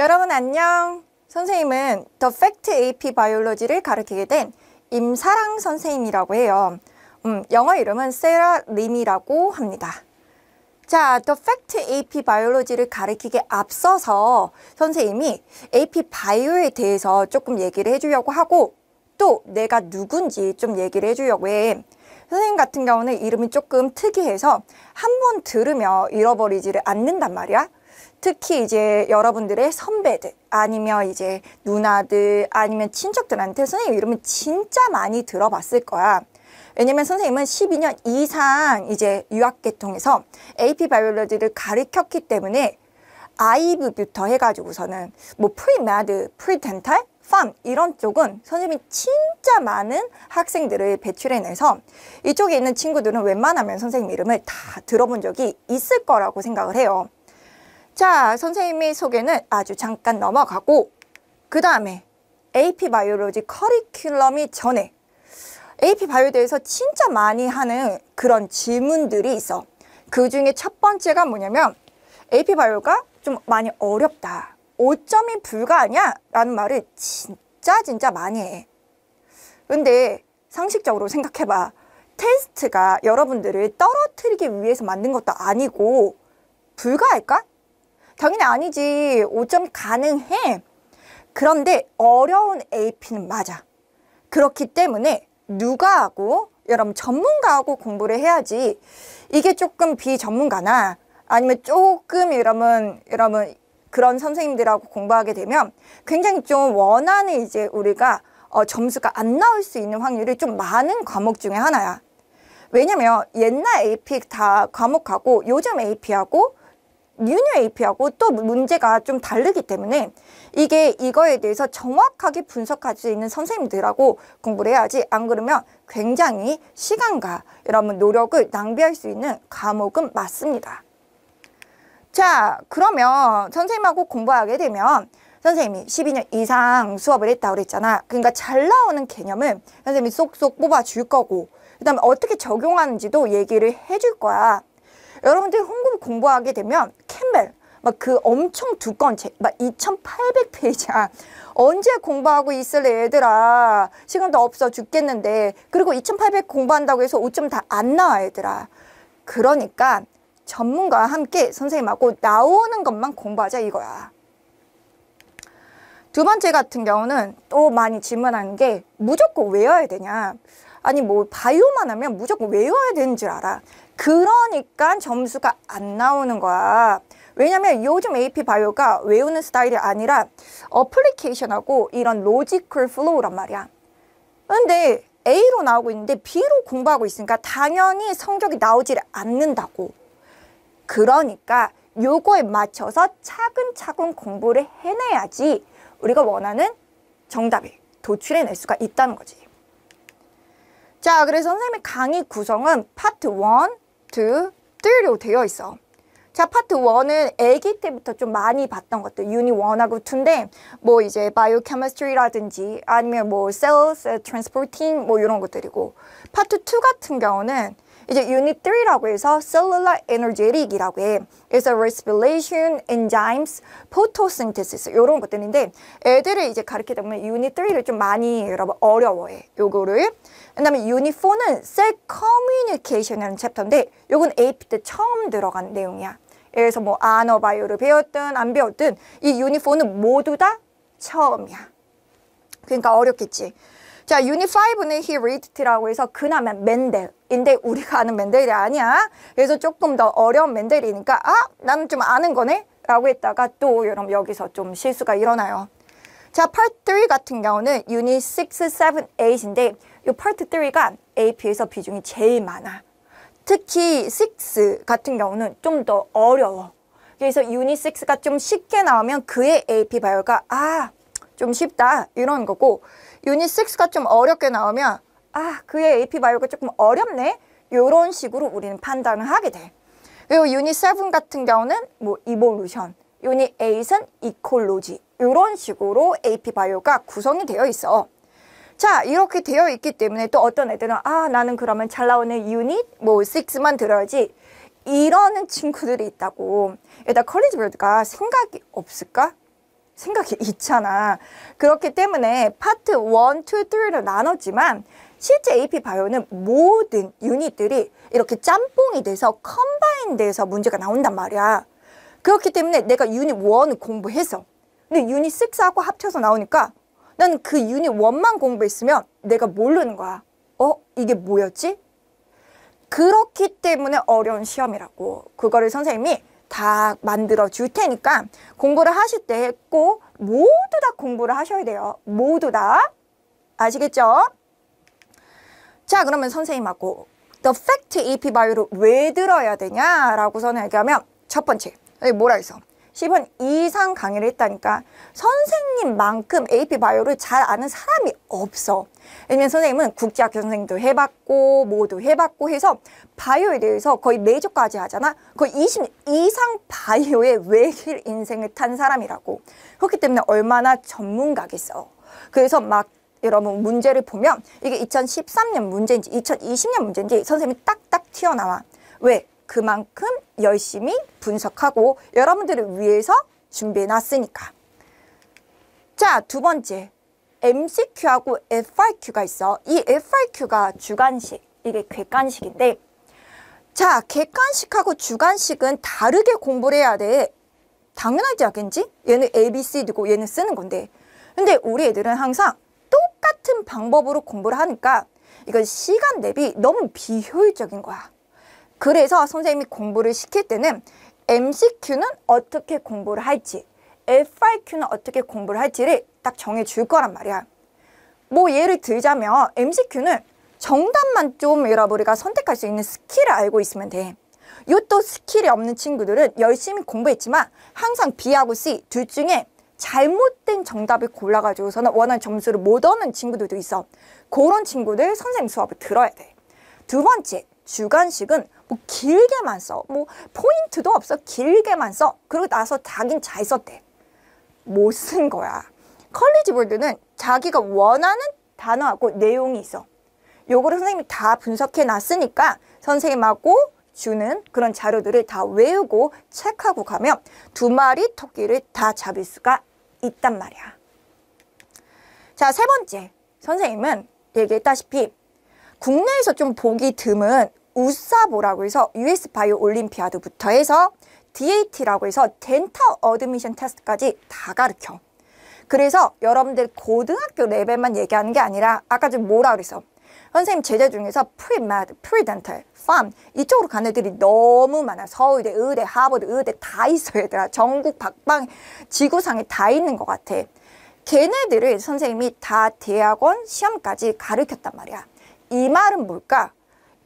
여러분 안녕! 선생님은 더 팩트 AP 바이올로지를 가르치게 된 임사랑 선생님이라고 해요. 음, 영어 이름은 세라 림이라고 합니다. 자, 더 팩트 AP 바이올로지를 가르치게 앞서서 선생님이 AP 바이오에 대해서 조금 얘기를 해주려고 하고 또 내가 누군지 좀 얘기를 해주려고 해. 선생님 같은 경우는 이름이 조금 특이해서 한 번 들으며 잃어버리지를 않는단 말이야. 특히 이제 여러분들의 선배들 아니면 이제 누나들 아니면 친척들한테 선생님 이름을 진짜 많이 들어봤을 거야. 왜냐면 선생님은 12년 이상 이제 유학계통에서 AP 바이올로지를 가르쳤기 때문에 아이브부터 해가지고서는 뭐 프리메드, 프리텐탈팜 이런 쪽은 선생님이 진짜 많은 학생들을 배출해내서 이쪽에 있는 친구들은 웬만하면 선생님 이름을 다 들어본 적이 있을 거라고 생각을 해요. 자, 선생님의 소개는 아주 잠깐 넘어가고 그 다음에 AP 바이오로지 커리큘럼이 전에 AP 바이오에 대해서 진짜 많이 하는 그런 질문들이 있어. 그 중에 첫 번째가 뭐냐면 AP 바이오가 좀 많이 어렵다. 5점이 불가하냐? 라는 말을 진짜 진짜 많이 해. 근데 상식적으로 생각해봐. 테스트가 여러분들을 떨어뜨리기 위해서 만든 것도 아니고 불가할까? 당연히 아니지. 5점 가능해. 그런데 어려운 AP는 맞아. 그렇기 때문에 누가 하고 여러분 전문가하고 공부를 해야지 이게 조금 비전문가나 아니면 조금 여러분 여러분 그런 선생님들하고 공부하게 되면 굉장히 좀 원하는 이제 우리가 어, 점수가 안 나올 수 있는 확률이 좀 많은 과목 중에 하나야. 왜냐면 옛날 AP 다 과목하고 요즘 AP하고 뉴뉴 AP하고 또 문제가 좀 다르기 때문에 이게 이거에 대해서 정확하게 분석할 수 있는 선생님들하고 공부를 해야지 안 그러면 굉장히 시간과 여러분 노력을 낭비할 수 있는 과목은 맞습니다. 자 그러면 선생님하고 공부하게 되면 선생님이 12년 이상 수업을 했다고 그랬잖아. 그러니까 잘 나오는 개념을 선생님이 쏙쏙 뽑아줄 거고 그 다음에 어떻게 적용하는지도 얘기를 해줄 거야. 여러분들이 홍보 공부하게 되면 캠벨 막 그 엄청 두꺼운 책, 막 2,800페이지야. 아, 언제 공부하고 있을래 얘들아. 시간도 없어 죽겠는데. 그리고 2,800 공부한다고 해서 5점 다 안 나와 얘들아. 그러니까 전문가와 함께 선생님하고 나오는 것만 공부하자 이거야. 두 번째 같은 경우는 또 많이 질문하는 게 무조건 외워야 되냐. 아니 뭐 바이오만 하면 무조건 외워야 되는 줄 알아. 그러니까 점수가 안 나오는 거야. 왜냐면 요즘 AP 바이오가 외우는 스타일이 아니라 어플리케이션하고 이런 로지컬 플로우란 말이야. 근데 A로 나오고 있는데 B로 공부하고 있으니까 당연히 성적이 나오질 않는다고. 그러니까 요거에 맞춰서 차근차근 공부를 해내야지 우리가 원하는 정답을 도출해낼 수가 있다는 거지. 자, 그래서 선생님의 강의 구성은 파트 원, 파트 3로 되어 있어. 자, 파트 1은 애기 때부터 좀 많이 봤던 것들, 유니 1하고 2인데, 뭐 이제 바이오케미스트리라든지, 아니면 뭐 셀스, 트랜스포팅, 뭐 이런 것들이고, 파트 2 같은 경우는 이제 유닛 3라고 해서 셀룰 l 에너 l a r 이라고 해. 그래서 레 e 피레이션 엔자임스, 포토 n z y m 이런 것들인데 애들을 이제 가르치다 보면 유닛 3를 좀 많이 여러분 어려워해. 요거를 그다음에 유니포는 셀 커뮤니케이션이라는 챕터인데 이건 AP 때 처음 들어간 내용이야. 그래서 뭐 아너바이오를 배웠든 안 배웠든 이 유니포는 모두 다 처음이야. 그러니까 어렵겠지. 자, 유니5는 he read라고 해서 그나마 맨델인데 우리가 아는 맨델이 아니야. 그래서 조금 더 어려운 맨델이니까 아, 나는 좀 아는 거네? 라고 했다가 또 여러분 여기서 좀 실수가 일어나요. 자, part 3 같은 경우는 유니 6, 7, 8인데 이 파트 3가 AP에서 비중이 제일 많아. 특히 6 같은 경우는 좀 더 어려워. 그래서 유닛 6가 좀 쉽게 나오면 그의 AP 바이오가 아, 좀 쉽다 이런 거고 유닛 6가 좀 어렵게 나오면 아, 그의 AP 바이오가 조금 어렵네 이런 식으로 우리는 판단을 하게 돼. 그리고 유닛 7 같은 경우는 뭐 이볼루션, 유닛 8은 이콜로지 이런 식으로 AP 바이오가 구성이 되어 있어. 자 이렇게 되어 있기 때문에 또 어떤 애들은 아 나는 그러면 잘 나오는 유닛 뭐 6만 들어야지 이러는 친구들이 있다고 일단 컬리지브드가 생각이 없을까? 생각이 있잖아 그렇기 때문에 파트 1, 2, 3로 나눴지만 실제 AP 바이오는 모든 유닛들이 이렇게 짬뽕이 돼서 컴바인 돼서 문제가 나온단 말이야 그렇기 때문에 내가 유닛 1 공부해서 근데 유닛 6하고 합쳐서 나오니까 난그 유닛 원만 공부했으면 내가 모르는 거야. 어? 이게 뭐였지? 그렇기 때문에 어려운 시험이라고. 그거를 선생님이 다 만들어 줄 테니까 공부를 하실 때 꼭 모두 다 공부를 하셔야 돼요. 모두 다. 아시겠죠? 자, 그러면 선생님하고 The fact EP 바이오를 왜 들어야 되냐라고 선생님 얘기하면 첫 번째, 뭐라 했어? 10원 이상 강의를 했다니까 선생님만큼 AP 바이오를 잘 아는 사람이 없어. 왜냐면 선생님은 국제학교 선생님도 해봤고 뭐도 해봤고 해서 바이오에 대해서 거의 매주까지 하잖아. 거의 20 이상 바이오의 외길 인생을 탄 사람이라고. 그렇기 때문에 얼마나 전문가겠어. 그래서 막 여러분 문제를 보면 이게 2013년 문제인지 2020년 문제인지 선생님이 딱딱 튀어나와. 왜? 그만큼 열심히 분석하고 여러분들을 위해서 준비해놨으니까. 자, 두 번째. MCQ하고 FRQ가 있어. 이 FRQ가 주관식, 이게 객관식인데 자, 객관식하고 주관식은 다르게 공부를 해야 돼. 당연하지 않겠지? 얘는 A, B, C고 얘는 쓰는 건데 근데 우리 애들은 항상 똑같은 방법으로 공부를 하니까 이건 시간 대비 너무 비효율적인 거야. 그래서 선생님이 공부를 시킬 때는 MCQ는 어떻게 공부를 할지 FIQ는 어떻게 공부를 할지를 딱 정해줄 거란 말이야. 뭐 예를 들자면 MCQ는 정답만 좀 여러분이가 선택할 수 있는 스킬을 알고 있으면 돼. 요 또 스킬이 없는 친구들은 열심히 공부했지만 항상 B하고 C 둘 중에 잘못된 정답을 골라가지고서는 원하는 점수를 못 얻는 친구들도 있어. 그런 친구들 선생님 수업을 들어야 돼. 두 번째, 주관식은 뭐 길게만 써. 뭐 포인트도 없어. 길게만 써. 그리고 나서 자긴 잘 썼대. 못 쓴 거야. 컬리지 볼드는 자기가 원하는 단어하고 내용이 있어. 요거를 선생님이 다 분석해 놨으니까 선생님하고 주는 그런 자료들을 다 외우고 체크하고 가면 두 마리 토끼를 다 잡을 수가 있단 말이야. 자, 세 번째. 선생님은 얘기했다시피 국내에서 좀 보기 드문 우사보라고 해서 US 바이오 올림피아드부터 해서 DAT라고 해서 덴타 어드미션 테스트까지 다 가르쳐. 그래서 여러분들 고등학교 레벨만 얘기하는 게 아니라 아까 좀 뭐라 그랬어? 선생님 제자 중에서 프리메드, 프리덴탈, 팜 이쪽으로 가는 애들이 너무 많아. 서울대, 의대, 하버드, 의대 다 있어 얘들아. 전국 박방 지구상에 다 있는 것 같아. 걔네들을 선생님이 다 대학원 시험까지 가르쳤단 말이야. 이 말은 뭘까?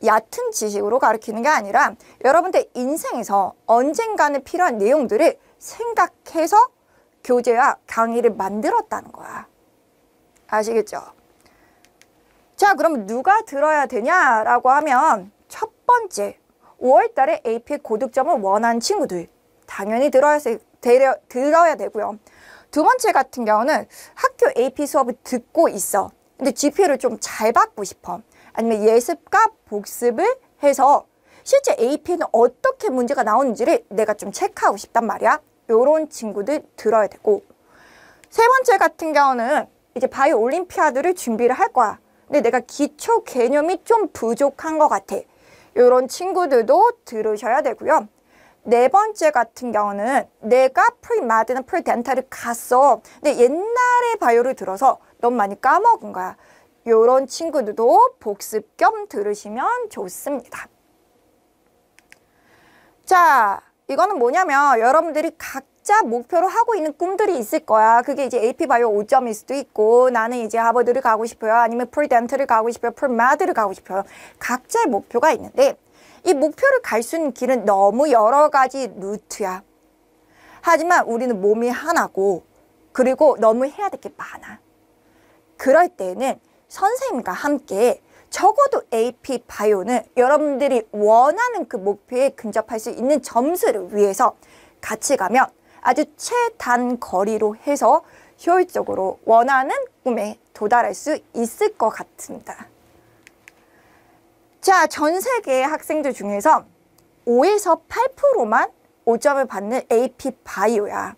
얕은 지식으로 가르치는 게 아니라 여러분들 인생에서 언젠가는 필요한 내용들을 생각해서 교재와 강의를 만들었다는 거야. 아시겠죠? 자, 그럼 누가 들어야 되냐라고 하면 첫 번째, 5월 달에 AP 고득점을 원하는 친구들 당연히 들어야, 데려, 들어야 되고요. 두 번째 같은 경우는 학교 AP 수업을 듣고 있어. 근데 GP를 좀 잘 받고 싶어. 아니면 예습과 복습을 해서 실제 AP는 어떻게 문제가 나오는지를 내가 좀 체크하고 싶단 말이야. 요런 친구들 들어야 되고 세 번째 같은 경우는 이제 바이오 올림피아드를 준비를 할 거야. 근데 내가 기초 개념이 좀 부족한 것 같아. 요런 친구들도 들으셔야 되고요. 네 번째 같은 경우는 내가 프리마드나 프리덴탈을 갔어. 근데 옛날에 바이오를 들어서 너무 많이 까먹은 거야. 이런 친구들도 복습 겸 들으시면 좋습니다. 자, 이거는 뭐냐면 여러분들이 각자 목표로 하고 있는 꿈들이 있을 거야. 그게 이제 AP바이오 5점일 수도 있고 나는 이제 하버드를 가고 싶어요. 아니면 프덴트를 가고 싶어요. 프마드를 가고 싶어요. 각자의 목표가 있는데 이 목표를 갈 수 있는 길은 너무 여러 가지 루트야. 하지만 우리는 몸이 하나고 그리고 너무 해야 될 게 많아. 그럴 때는 선생님과 함께 적어도 AP 바이오는 여러분들이 원하는 그 목표에 근접할 수 있는 점수를 위해서 같이 가면 아주 최단 거리로 해서 효율적으로 원하는 꿈에 도달할 수 있을 것 같습니다. 자, 전 세계 학생들 중에서 5에서 8%만 5점을 받는 AP 바이오야.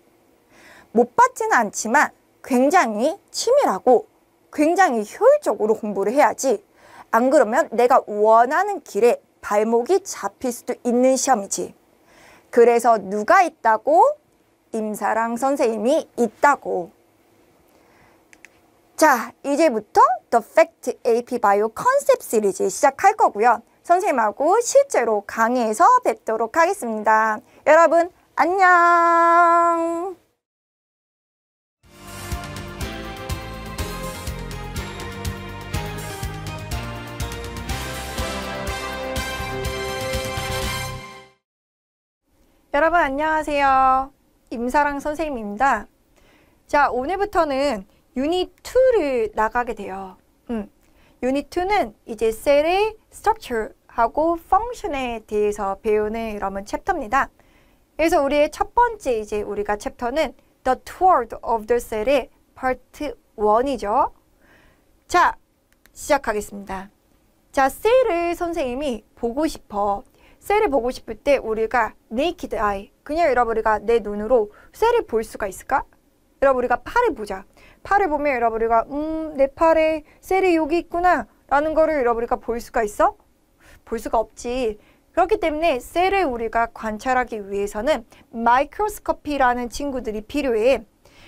못 받지는 않지만 굉장히 치밀하고 굉장히 효율적으로 공부를 해야지 안 그러면 내가 원하는 길에 발목이 잡힐 수도 있는 시험이지. 그래서 누가 있다고? 임사랑 선생님이 있다고. 자, 이제부터 The Fact AP 바이오 컨셉 시리즈 시작할 거고요. 선생님하고 실제로 강의에서 뵙도록 하겠습니다. 여러분 안녕! 여러분 안녕하세요. 임사랑 선생님입니다. 자, 오늘부터는 유닛 2를 나가게 돼요. 음, 유닛 2는 이제 셀의 s t r u 하고 f u 에 대해서 배우는 이런 챕터입니다. 그래서 우리의 첫 번째 이제 우리가 챕터는 the tour of the cell의 p a 1이죠. 자, 시작하겠습니다. 자, 셀을 선생님이 보고 싶어. 셀을 보고 싶을 때 우리가 네 a k e d e 그냥 여러분 우리가 내 눈으로 셀을 볼 수가 있을까? 여러분 우리가 팔을 보자. 팔을 보면 여러분 우리가 음, 내 팔에 셀이 여기 있구나 라는 거를 여러분 우리가 볼 수가 있어? 볼 수가 없지. 그렇기 때문에 셀을 우리가 관찰하기 위해서는 마이크로스코피라는 친구들이 필요해.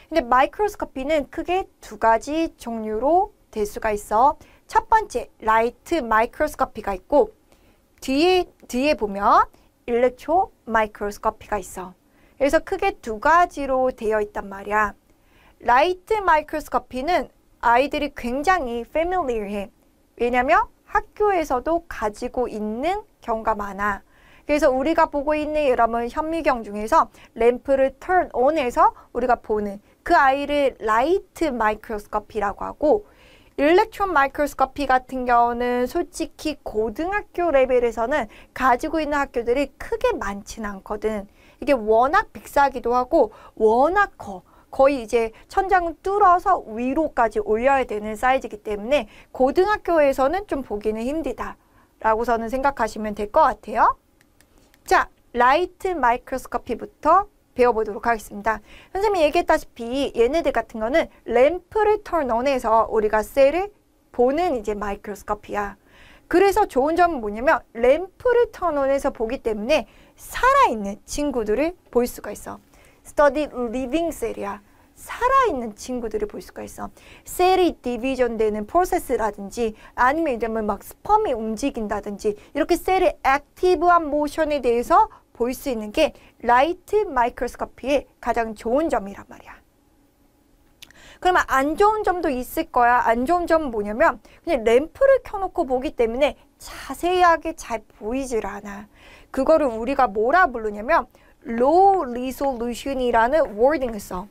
근데 마이크로스코피는 크게 두 가지 종류로 될 수가 있어. 첫 번째, 라이트 마이크로스코피가 있고 뒤에 뒤에 보면 일렉트로 마이크로스코피가 있어. 그래서 크게 두 가지로 되어 있단 말이야. 라이트 마이크로스코피는 아이들이 굉장히 패밀리해. 왜냐면 학교에서도 가지고 있는 경우가 많아. 그래서 우리가 보고 있는 여러분 현미경 중에서 램프를 턴온 r 해서 우리가 보는 그 아이를 라이트 마이크로스코피라고 하고 일렉트론 마이크로스코피 같은 경우는 솔직히 고등학교 레벨에서는 가지고 있는 학교들이 크게 많진 않거든. 이게 워낙 비싸기도 하고 워낙 커. 거의 이제 천장은 뚫어서 위로까지 올려야 되는 사이즈이기 때문에 고등학교에서는 좀 보기는 힘들다. 라고저는 생각하시면 될 것 같아요. 자, 라이트 마이크로스코피부터 배워보도록 하겠습니다. 선생님이 얘기했다시피 얘네들 같은 거는 램프를 턴 언에서 우리가 셀을 보는 이제 마이크로스코피야. 그래서 좋은 점은 뭐냐면 램프를 턴 언에서 보기 때문에 살아있는 친구들을 볼 수가 있어. study living 셀이야. 살아있는 친구들을 볼 수가 있어. 셀이 디비전 되는 프로세스라든지 아니면 이러면 막 스펌이 움직인다든지 이렇게 셀의 액티브한 모션에 대해서 볼수 있는 게 라이트 마이크로스코피의 가장 좋은 점이란 말이야. 그러면 안 좋은 점도 있을 거야. 안 좋은 점 뭐냐면 그냥 램프를 켜놓고 보기 때문에 자세하게 잘 보이질 않아. 그거를 우리가 뭐라 부르냐면 low resolution이라는 워딩을 써.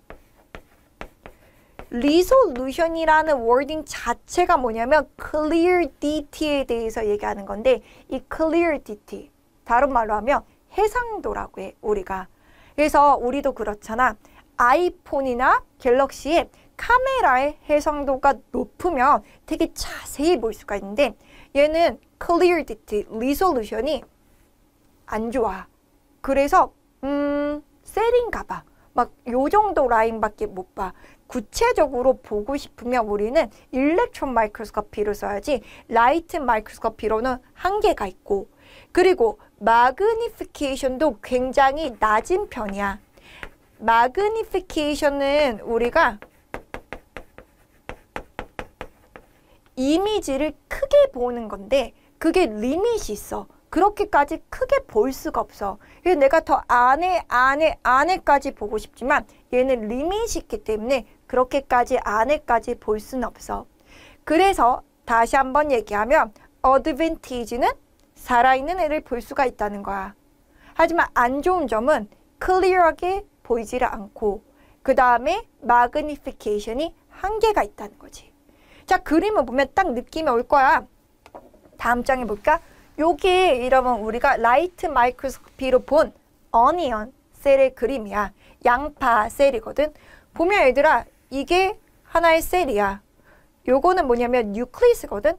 resolution이라는 워딩 자체가 뭐냐면 c l a r dt에 대해서 얘기하는 건데 이 c l a r dt 다른 말로 하면 해상도라고 해 우리가. 그래서 우리도 그렇잖아. 아이폰이나 갤럭시의 카메라의 해상도가 높으면 되게 자세히 볼 수가 있는데 얘는 클리어디 i 리솔루션이안 좋아. 그래서 음, 셀인가 봐. 막 요 정도 라인밖에 못 봐. 구체적으로 보고 싶으면 우리는 일렉트론 마이크로스코피를 써야지 라이트 마이크로스코피로는 한계가 있고 그리고 마그니피케이션도 굉장히 낮은 편이야. 마그니피케이션은 우리가 이미지를 크게 보는 건데 그게 리밋이 있어. 그렇게까지 크게 볼 수가 없어. 그래서 내가 더 안에 안에 안에까지 보고 싶지만 얘는 리밋이 있기 때문에 그렇게까지 안에까지 볼 수는 없어. 그래서 다시 한번 얘기하면 어드밴티지는 살아있는 애를 볼 수가 있다는 거야. 하지만 안 좋은 점은 클리어하게 보이지 않고 그 다음에 마그니피케이션이 한계가 있다는 거지. 자 그림을 보면 딱 느낌이 올 거야. 다음 장에 볼까? 여기 이러면 우리가 라이트 마이크로스피로본 어니언 셀의 그림이야. 양파 셀이거든. 보면 얘들아 이게 하나의 셀이야. 요거는 뭐냐면 뉴클리스거든.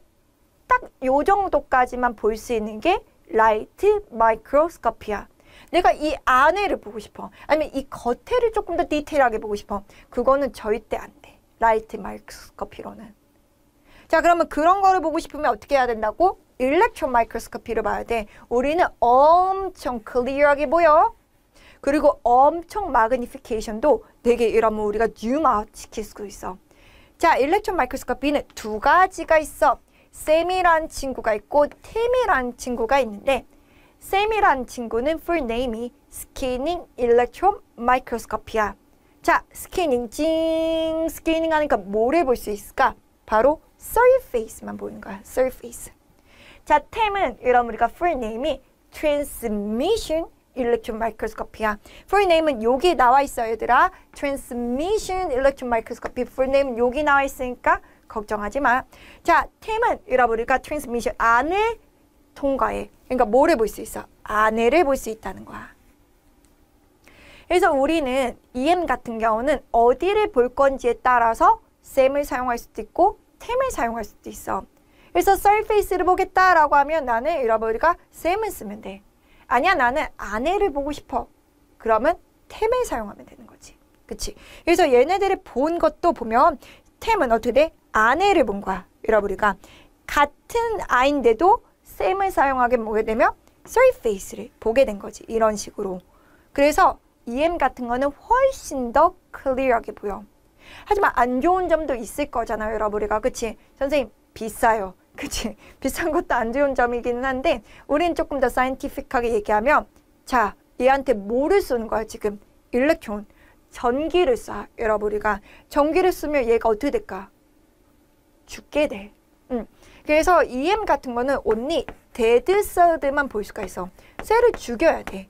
딱요 정도까지만 볼 수 있는 게 라이트 마이크로스코피야 내가 이 안에를 보고 싶어. 아니면 이 겉에를 조금 더 디테일하게 보고 싶어. 그거는 절대 안 돼. 라이트 마이크로스코피로는. 자 그러면 그런 거를 보고 싶으면 어떻게 해야 된다고? 일렉트로 마이크로스코피를 봐야 돼. 우리는 엄청 클리어하게 보여. 그리고 엄청 마그니피케이션도 되게 이러면 뭐 우리가 뉴마 웃 시킬 수 있어. 자, 일렉트로 마이크로스코피는 두 가지가 있어. 쌤이란 친구가 있고 팀이란 친구가 있는데 쌤이란 친구는 풀네임이 스키닝 일렉트롬 마이크로스코피야. 자, 스키닝 찡 스키닝 하니까 뭘해볼수 있을까? 바로 surface만 보는 이 거야. surface. 자, 템은 이런 우리가 풀네임이 transmission electron microscopy야. 풀네임은 여기 나와 있어 얘들아. transmission electron microscopy 풀네임은 여기 나와 있으니까 걱정하지 마. 자, 템은 잃어버리니까 트랜스미션 안에 통과해. 그러니까 뭘 해볼 수 있어? 안에를 볼 수 있다는 거야. 그래서 우리는 EM 같은 경우는 어디를 볼 건지에 따라서 셈을 사용할 수도 있고 템을 사용할 수도 있어. 그래서 surface를 보겠다라고 하면 나는 잃어버리가 셈을 쓰면 돼. 아니야 나는 안에를 보고 싶어. 그러면 템을 사용하면 되는 거지. 그치? 그래서 얘네들이 본 것도 보면 템은 어떻게 돼? 아내를 본 거야. 여러분이가 같은 아인데도 쌤을 사용하게 보게 되면 surface를 보게 된 거지. 이런 식으로. 그래서 EM 같은 거는 훨씬 더 클리어하게 보여. 하지만 안 좋은 점도 있을 거잖아요, 여러분이가. 그치? 선생님, 비싸요. 그치? 비싼 것도 안 좋은 점이기는 한데 우리는 조금 더 사이언티픽하게 얘기하면 자, 얘한테 뭐를 쓰는 거야, 지금? 일렉트론. 전기를 쏴, 여러분이가. 전기를 쓰면 얘가 어떻게 될까? 죽게 돼. 음. 그래서 EM 같은 거는 only dead cell들만 볼 수가 있어. 셀을 죽여야 돼.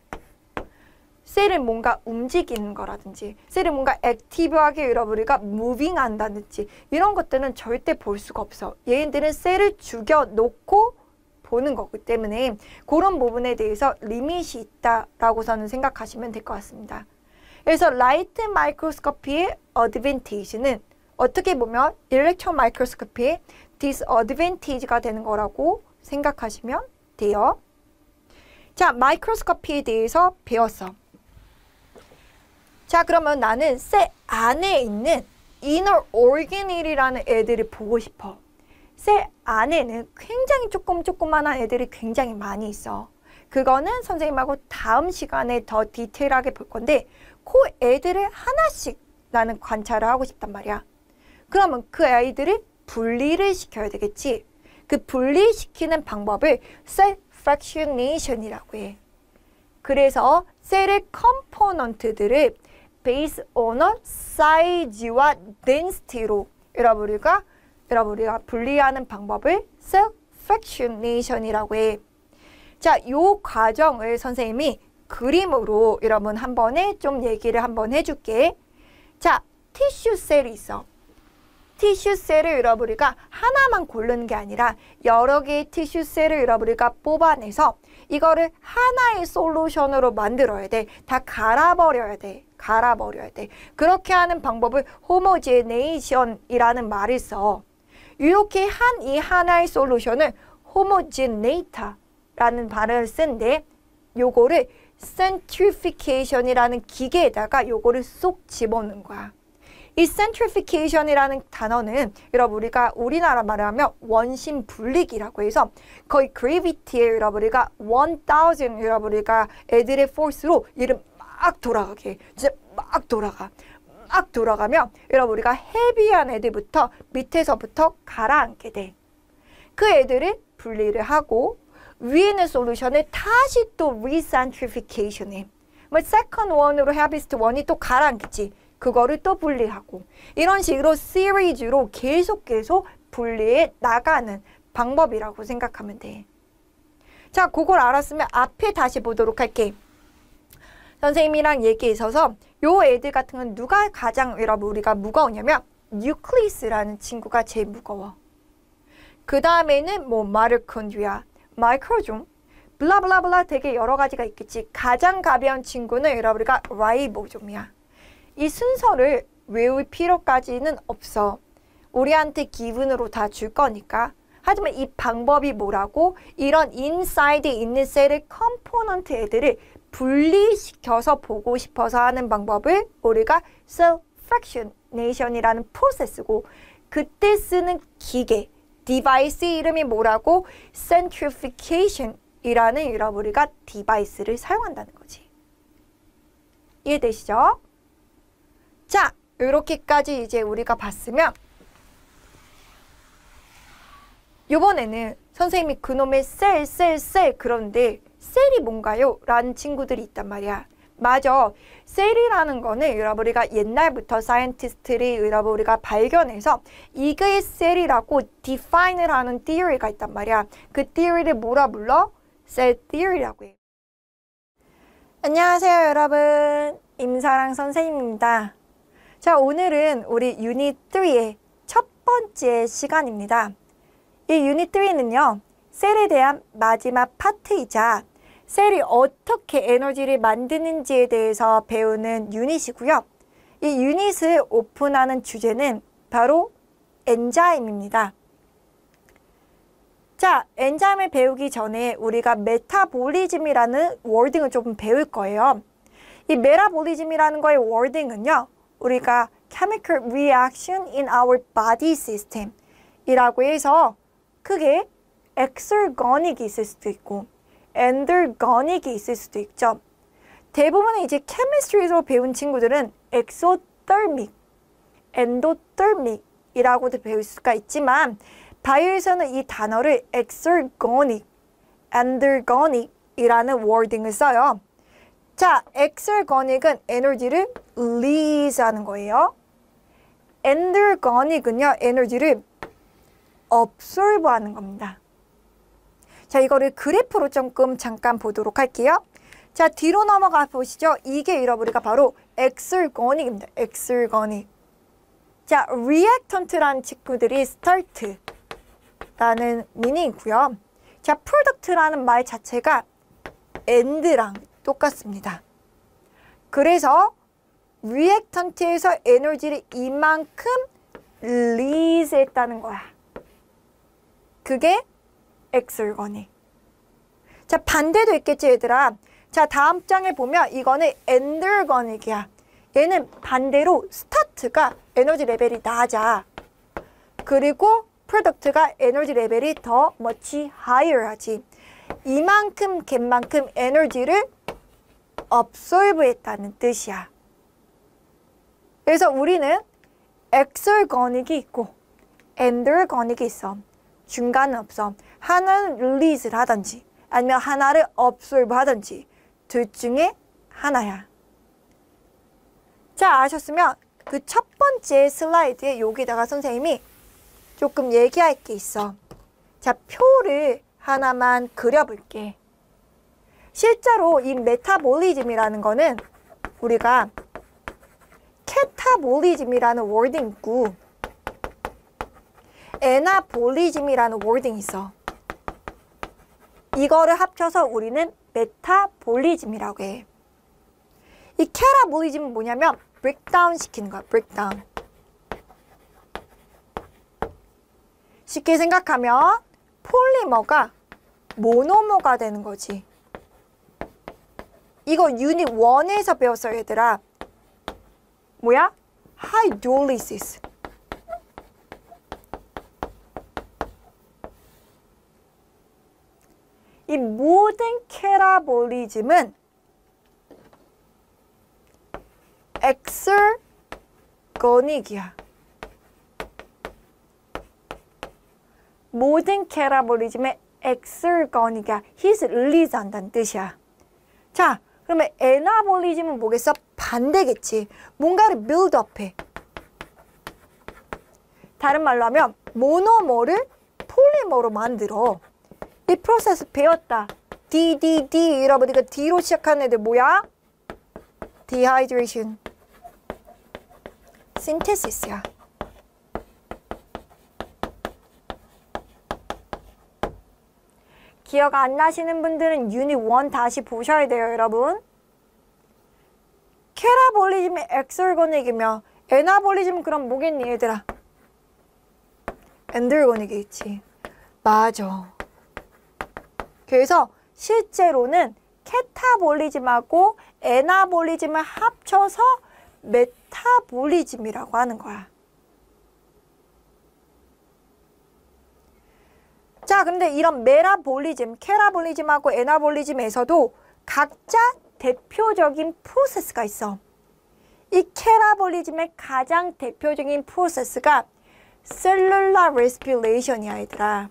셀을 뭔가 움직이는 거라든지 셀을 뭔가 액티브하게 잃어버리가 무빙 한다든지 이런 것들은 절대 볼 수가 없어. 얘네들은 셀을 죽여놓고 보는 거기 때문에 그런 부분에 대해서 리밋이 있다라고 저는 생각하시면 될 것 같습니다. 그래서 라이트 마이크로스코피의 어드밴티지는 어떻게 보면 일렉트론 마이크로스코피 디스어드밴티지가 되는 거라고 생각하시면 돼요. 자, 마이크로스코피에 대해서 배웠어. 자, 그러면 나는 셀 안에 있는 이너 오르기닐이라는 애들을 보고 싶어. 셀 안에는 굉장히 조금 조그만한 애들이 굉장히 많이 있어. 그거는 선생님하고 다음 시간에 더 디테일하게 볼 건데 그 애들을 하나씩 나는 관찰을 하고 싶단 말이야. 그러면 그 아이들을 분리를 시켜야 되겠지. 그 분리시키는 방법을 셀 fractionation이라고 해. 그래서 셀의 컴포넌트들을 베이스 오너 사이즈와 덴스티로 여러분 우 여러분 우 분리하는 방법을 셀 fractionation이라고 해. 자, 요 과정을 선생님이 그림으로 여러분 한 번에 좀 얘기를 한번 해줄게. 자, 티슈 셀이 있어. 티슈셀을 여러분이가 하나만 고르는 게 아니라 여러 개의 티슈셀을 여러분이가 뽑아내서 이거를 하나의 솔루션으로 만들어야 돼. 다 갈아버려야 돼. 갈아버려야 돼. 그렇게 하는 방법을 호모제네이션이라는 말을 써. 이렇게 한 이 하나의 솔루션을 호모제네이터라는 발음을 쓴데 요거를 센트 n 피케이션이라는 기계에다가 요거를 쏙 집어넣는 거야. 이 centrifugation이라는 단어는 여러분 우리가 우리나라 말하면 을 원심 분리기라고 해서 거의 gravity에 여러분 우리가 1000 여러분 우리가 애들의 force로 이름 막 돌아가게 진짜 막 돌아가 막 돌아가면 여러분 우리가 헤비한 애들부터 밑에서부터 가라앉게 돼. 그 애들을 분리를 하고 위에 있는 솔루션을 다시 또 리센트리피케이션해. 뭐 세컨 원으로 헤비스트 원이 또 가라앉겠지. 그거를 또 분리하고 이런 식으로 시리즈로 계속 계속 분리해 나가는 방법이라고 생각하면 돼. 자, 그걸 알았으면 앞에 다시 보도록 할게. 선생님이랑 얘기에 있어서 요 애들 같은 건 누가 가장 여러분 우리가 무거우냐면 뉴클리스라는 친구가 제일 무거워. 그 다음에는 뭐 마르콘듀아, 마이크로종, 블라블라블라 되게 여러 가지가 있겠지. 가장 가벼운 친구는 여러분 우리가 라이보좀이야. 이 순서를 외울 필요까지는 없어. 우리한테 기분으로 다 줄 거니까. 하지만 이 방법이 뭐라고? 이런 인사이드에 있는 셀의 컴포넌트 애들을 분리시켜서 보고 싶어서 하는 방법을 우리가 selfactionation이라는 프로세스고 그때 쓰는 기계, 디바이스 이름이 뭐라고? centrifugation이라는 이런 우리가 디바이스를 사용한다는 거지. 이해되시죠? 자, 이렇게까지 이제 우리가 봤으면 이번에는 선생님이 그놈의 셀, 셀, 셀 그런데 셀이 뭔가요? 라는 친구들이 있단 말이야. 맞아. 셀이라는 거는 여 우리가 옛날부터 사이언티스트들이 우리가 발견해서 이게 셀이라고 디파인을 하는 theory가 있단 말이야. 그 theory를 뭐라 불러? 셀 theory라고 해. 안녕하세요 여러분. 임사랑 선생님입니다. 자, 오늘은 우리 유닛 3의 첫 번째 시간입니다. 이 유닛 3는요, 셀에 대한 마지막 파트이자 셀이 어떻게 에너지를 만드는지에 대해서 배우는 유닛이고요. 이 유닛을 오픈하는 주제는 바로 엔자임입니다. 자, 엔자임을 배우기 전에 우리가 메타볼리즘이라는 워딩을 조금 배울 거예요. 이 메타볼리즘이라는 거의 워딩은요. 우리가 chemical reaction in our body system 이라고 해서 크게 엑설거닉이 있을 수도 있고 엔들거닉이 있을 수도 있죠. 대부분 이제 케미스트리로 배운 친구들은 엑소떨믹, 엔도떨믹이라고도 배울 수가 있지만 바이오에서는 이 단어를 엑설거닉, 엔들거닉이라는 워딩을 써요. 자, 엑셀거닉은 에너지를 release하는 거예요. 엔들거닉은요, 에너지를 absorb하는 겁니다. 자, 이거를 그래프로 조금 잠깐 보도록 할게요. 자, 뒤로 넘어가 보시죠. 이게 잃어버리가 바로 엑셀거닉입니다. 엑셀거닉. 자, 리액턴트라는 친구들이 start라는 미니 있고요. 자, product라는 말 자체가 end랑 똑같습니다. 그래서 리액턴트에서 에너지를 이만큼 리즈했다는 거야. 그게 엑슬거니. 자, 반대도 있겠지, 얘들아. 자, 다음 장에 보면 이거는 엔들거닉이야. 얘는 반대로 스타트가 에너지 레벨이 낮아. 그리고 프로덕트가 에너지 레벨이 더 much higher 하지. 이만큼 갠만큼 에너지를 absorb했다는 뜻이야. 그래서 우리는 엑셀 건익이 있고 엔들 건익이 있어. 중간은 없어. 하나는 릴리즈를 하든지 아니면 하나를 absorb 하든지 둘 중에 하나야. 자 아셨으면 그 첫 번째 슬라이드에 여기다가 선생님이 조금 얘기할 게 있어. 자 표를 하나만 그려볼게. 실제로 이 메타볼리즘이라는 거는 우리가 케타볼리즘이라는 워딩 있고 에나볼리즘이라는 워딩 있어. 이거를 합쳐서 우리는 메타볼리즘이라고 해. 이 케라볼리즘은 뭐냐면 브레다운 시키는 거야. 브레이다운 쉽게 생각하면 폴리머가 모노모가 되는 거지. 이거 유닛 1에서 배웠어요, 얘들아. 뭐야? 하이돌리시스. 이 모든 캐라볼리즘은 엑셀거닉이야. 모든 캐라볼리즘의 엑셀거닉이야. 히스 릴리즈한다는 뜻이야. 자, 그러면 에나볼리즘은 뭐겠어? 반대겠지. 뭔가를 빌드업해. 다른 말로 하면 모노모를 폴리머로 만들어. 이 프로세스 배웠다. DDD 여러분 이 D로 시작하는 애들 뭐야? Dehydration. Synthesis야. 기억 안 나시는 분들은 유닛 1 다시 보셔야 돼요, 여러분. 캐라볼리즘의 엑설건닉이며 에나볼리즘 그럼 뭐겠니, 얘들아? 엔들건이겠지 맞아. 그래서 실제로는 케타볼리즘하고 에나볼리즘을 합쳐서 메타볼리즘이라고 하는 거야. 자, 근데 이런 메라볼리즘, 케라볼리즘하고 에나볼리즘에서도 각자 대표적인 프로세스가 있어. 이 케라볼리즘의 가장 대표적인 프로세스가 셀룰라 레스피레이션이야, 얘들아.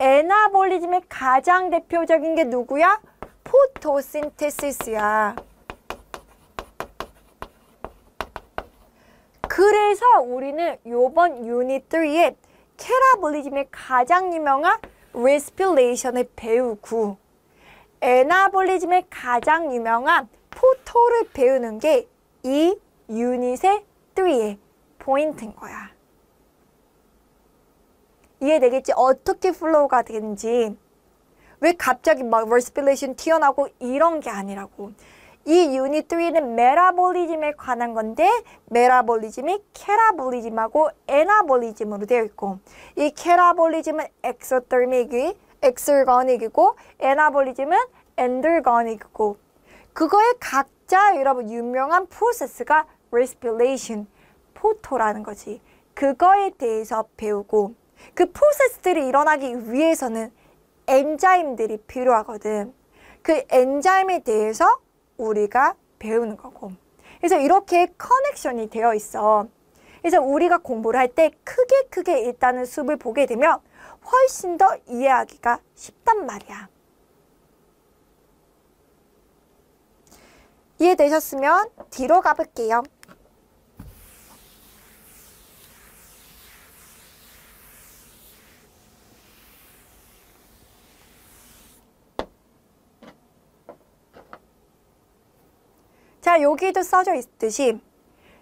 에나볼리즘의 가장 대표적인 게 누구야? 포토신테시스야. 그래서 우리는 요번 유닛 3에 캐라볼리즘의 가장 유명한 레스피레이션을 배우고 에나볼리즘의 가장 유명한 포토를 배우는 게 이 유닛의 3의 포인트인 거야. 이해되겠지? 어떻게 플로우가 되는지. 왜 갑자기 막레스피레이션 튀어나오고 이런 게 아니라고. 이 유닛 3는 메라볼리즘에 관한 건데 메라볼리즘이 캐라볼리즘하고 에나볼리즘으로 되어 있고 이 캐라볼리즘은 엑소더믹이 엑슬건닉이고 에나볼리즘은 엔들건닉이고그거에 각자 여러분 유명한 프로세스가 respiration, 포토라는 거지. 그거에 대해서 배우고 그 프로세스들이 일어나기 위해서는 엔자임들이 필요하거든. 그 엔자임에 대해서 우리가 배우는 거고 그래서 이렇게 커넥션이 되어 있어 그래서 우리가 공부를 할 때 크게 크게 일단은 수업을 보게 되면 훨씬 더 이해하기가 쉽단 말이야 이해되셨으면 뒤로 가볼게요 자, 여기도 써져 있듯이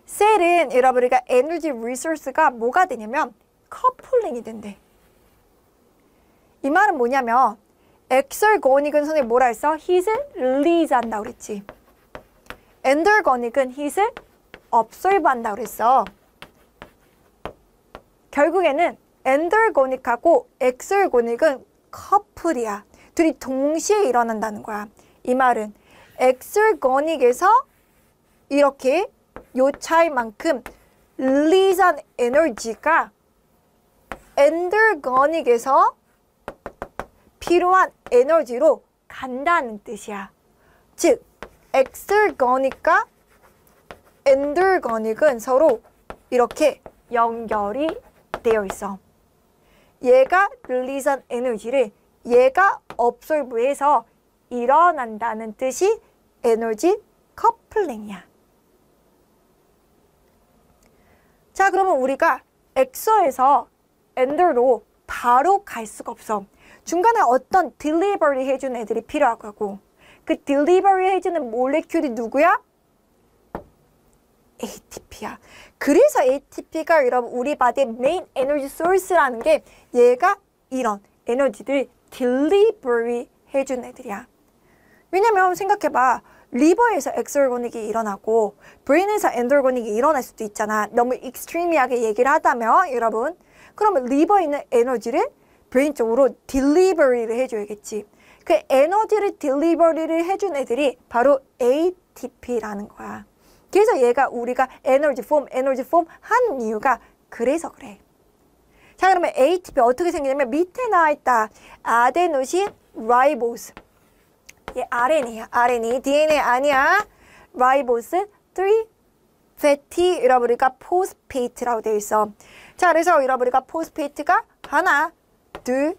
셀은 여러분우리가 에너지 리소스가 뭐가 되냐면 커플링이 된대. 이 말은 뭐냐면 엑셀 거닉은선생님 뭐라 했어? 힛을 리즈한다 그랬지. 엔돌거닉은 힛을 업솔브한다 고 그랬어. 결국에는 엔돌거닉하고 엑셀 거닉은 커플이야. 둘이 동시에 일어난다는 거야. 이 말은 엑셀 거닉에서 이렇게 요 차이만큼 리산 에너지가 엔더거닉에서 필요한 에너지로 간다는 뜻이야. 즉, 엑스거닉과 엔더거닉은 서로 이렇게 연결이 되어 있어. 얘가 릴리산 에너지를 얘가 업솔브해서 일어난다는 뜻이 에너지 커플링이야. 자 그러면 우리가 엑소에서 엔더로 바로 갈 수가 없어. 중간에 어떤 딜리버리 해주는 애들이 필요하고 그 딜리버리 해주는 몰레큘이 누구야? ATP야. 그래서 ATP가 여러분 우리 바디의 메인 에너지 소스라는 게 얘가 이런 에너지를 딜리버리 해준 애들이야. 왜냐면 생각해봐. 리버에서 엑솔고닉이 일어나고 브레인에서 엔돌고닉이 일어날 수도 있잖아. 너무 익스트림이하게 얘기를 하다면 여러분 그러면 리버에 있는 에너지를 브레인 쪽으로 딜리버리를 해줘야겠지. 그 에너지를 딜리버리를 해준 애들이 바로 ATP라는 거야. 그래서 얘가 우리가 에너지 폼, 에너지 폼 한 이유가 그래서 그래. 자 그러면 ATP 어떻게 생기냐면 밑에 나와 있다. 아데노신 라이보스. 이게 RNA야. RNA. DNA 아니야. 라이보스 3 fett이 잃어버리니까 포스페이트라고 되어 있어. 자, 그래서 잃어버리니까 포스페이트가 하나, 둘,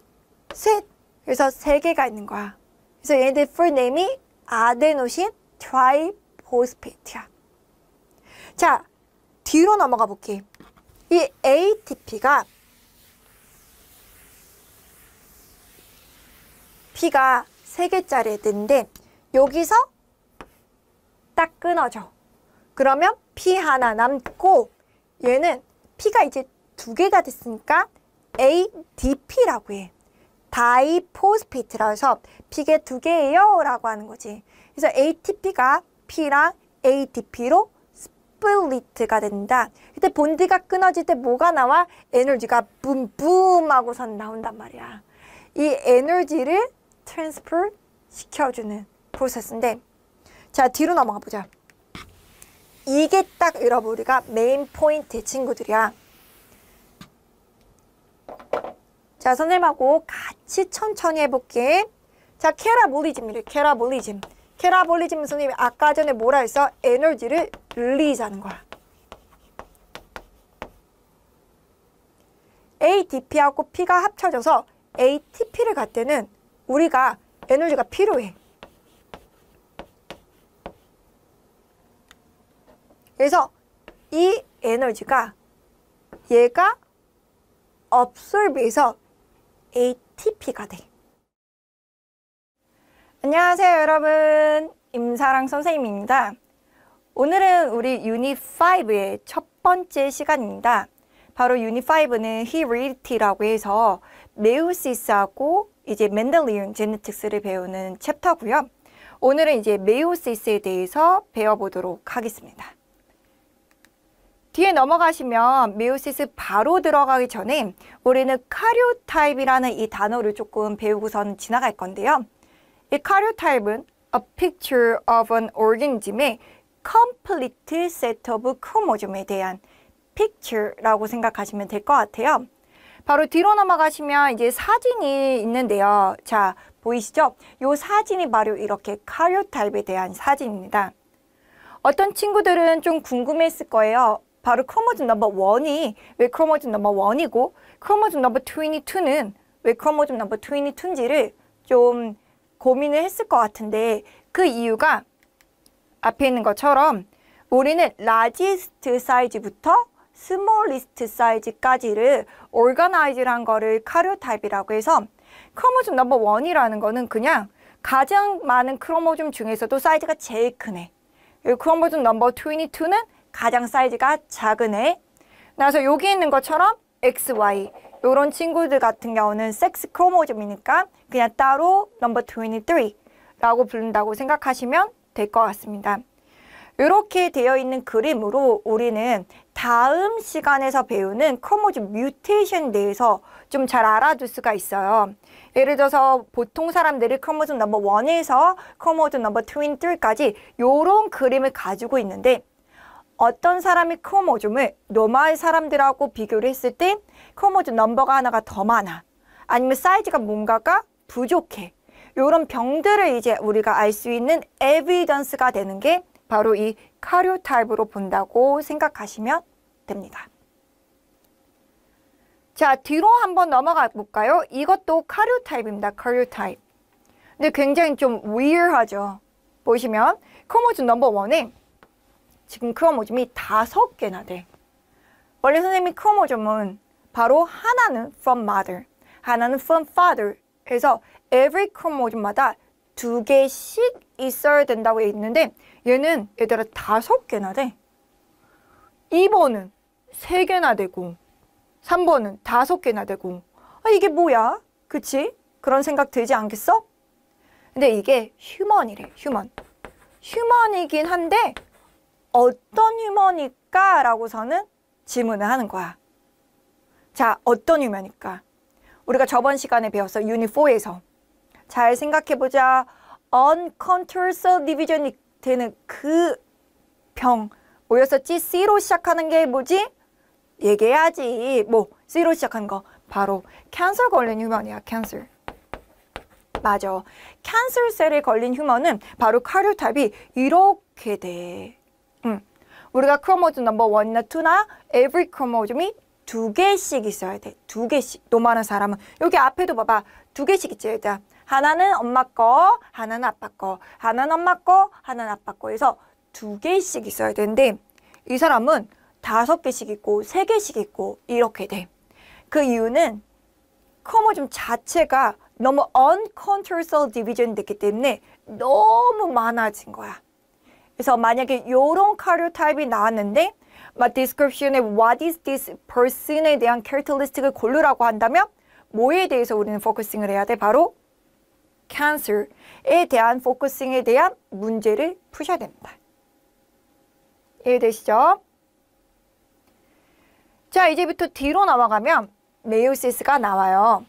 셋. 그래서 세 개가 있는 거야. 그래서 얘네들 풀 네임이 아데노신 트라이포스페이트야. 자, 뒤로 넘어가 볼게. 이 ATP가 P가 3개짜리 든데 여기서 딱 끊어져. 그러면 P 하나 남고 얘는 P가 이제 두 개가 됐으니까 ADP라고 해. 다이포스피트라서 P가 두 개예요 라고 하는 거지. 그래서 ATP가 P랑 ADP로 스플리트가 된다. 그때 본드가 끊어질 때 뭐가 나와? 에너지가 붐붐 하고선 나온단 말이야. 이 에너지를 트랜스퍼 시켜주는 프로세스인데 자 뒤로 넘어가 보자 이게 딱 여러분 우리가 메인 포인트 친구들이야 자 선생님하고 같이 천천히 해볼게 자 케라볼리즘이래 케라볼리즘 케라볼리즘 선생님이 아까 전에 뭐라 했어? 에너지를 릴리즈하는 거야 ADP하고 P가 합쳐져서 ATP를 갖때는 우리가 에너지가 필요해. 그래서 이 에너지가 얘가 업솔비해서 ATP가 돼. 안녕하세요 여러분. 임사랑 선생님입니다. 오늘은 우리 유닛 5의 첫 번째 시간입니다. 바로 유닛 5는 He r 라고 해서 메우시스하고 이제 맨델리언 제네틱스를 배우는 챕터고요. 오늘은 이제 메이오시스에 대해서 배워보도록 하겠습니다. 뒤에 넘어가시면 메오시스 바로 들어가기 전에 우리는 카료타입이라는 이 단어를 조금 배우고선 지나갈 건데요. 이 카료타입은 a picture of an organism의 complete set of chromosome에 대한 picture라고 생각하시면 될 것 같아요. 바로 뒤로 넘어가시면 이제 사진이 있는데요. 자, 보이시죠? 이 사진이 바로 이렇게 카리오타입에 대한 사진입니다. 어떤 친구들은 좀 궁금했을 거예요. 바로 크로모즘 넘버 1이 왜 크로모즘 넘버 1이고 크로모즘 넘버 22는 왜 크로모즘 넘버 22인지를 좀 고민을 했을 것 같은데 그 이유가 앞에 있는 것처럼 우리는 라지스트 사이즈부터 스몰 리스트 사이즈까지를 o r g 이즈 i 란 거를 카르타입이라고 해서 크로모즘 넘버 원이라는 거는 그냥 가장 많은 크로모즘 중에서도 사이즈가 제일 큰 애. 크로모즘 넘버 22는 가장 사이즈가 작은 애. 그서 여기 있는 것처럼 XY 이런 친구들 같은 경우는 섹스 크로모즘이니까 그냥 따로 넘버 23라고 부른다고 생각하시면 될 것 같습니다. 이렇게 되어 있는 그림으로 우리는 다음 시간에서 배우는 크로모즘 뮤테이션 내에서 좀 잘 알아둘 수가 있어요. 예를 들어서 보통 사람들이 크로모즘 넘버 1에서 크로모즘 넘버 트윈 3까지 이런 그림을 가지고 있는데 어떤 사람이 크로모즘을 노말 사람들하고 비교를 했을 때 크로모즘 넘버가 하나가 더 많아 아니면 사이즈가 뭔가가 부족해 이런 병들을 이제 우리가 알 수 있는 에비던스가 되는 게 바로 이 카료타입으로 본다고 생각하시면 됩니다. 자, 뒤로 한번 넘어가 볼까요? 이것도 카료타입입니다. 카료타입. 근데 굉장히 좀 weird하죠. 보시면 크로모즘 넘버 원에 지금 크로모즘이 다섯 개나 돼. 원래 선생님이 크로모즘은 바로 하나는 from mother, 하나는 from father 해서 every 크로모즘마다 두 개씩 있어야 된다고 있는데 얘는 얘들아 다섯 개나 돼. 2번은 세개나 되고 3번은 다섯 개나 되고 아 이게 뭐야? 그치? 그런 생각 들지 않겠어? 근데 이게 휴먼이래 휴먼 휴먼이긴 한데 어떤 휴먼일까? 라고서는 질문을 하는 거야 자 어떤 휴먼일까? 우리가 저번 시간에 배웠어 유니4에서 잘 생각해보자. uncontrolled division이 되는 그 병. 뭐였었지? C로 시작하는 게 뭐지? 얘기해야지. 뭐, C로 시작한 거. 바로 캔슬 걸린 휴먼이야, 캔슬. 맞아. 캔슬셀에 걸린 휴먼은 바로 카류탑이 이렇게 돼. 응. 우리가 크로모즘 넘버 원이나 투나 every 크로모즘이 두 개씩 있어야 돼. 두 개씩. 노만한 사람은 여기 앞에도 봐봐. 두 개씩 있지, 일단. 하나는 엄마 거, 하나는 아빠 거, 하나는 엄마 거, 하나는 아빠 거 해서 두 개씩 있어야 되는데 이 사람은 다섯 개씩 있고 세 개씩 있고 이렇게 돼. 그 이유는 크로모즘 자체가 너무 uncontrolled cell division 됐기 때문에 너무 많아진 거야. 그래서 만약에 이런 카리오타입이 나왔는데 막 description에 what is this person에 대한 characteristic을 고르라고 한다면 뭐에 대해서 우리는 포커싱을 해야 돼? 바로 cancer에 대한 포커싱에 대한 문제를 푸셔야 됩니다. 이해되시죠? 자, 이제부터 뒤로 나와가면 메 i 시스가 나와요.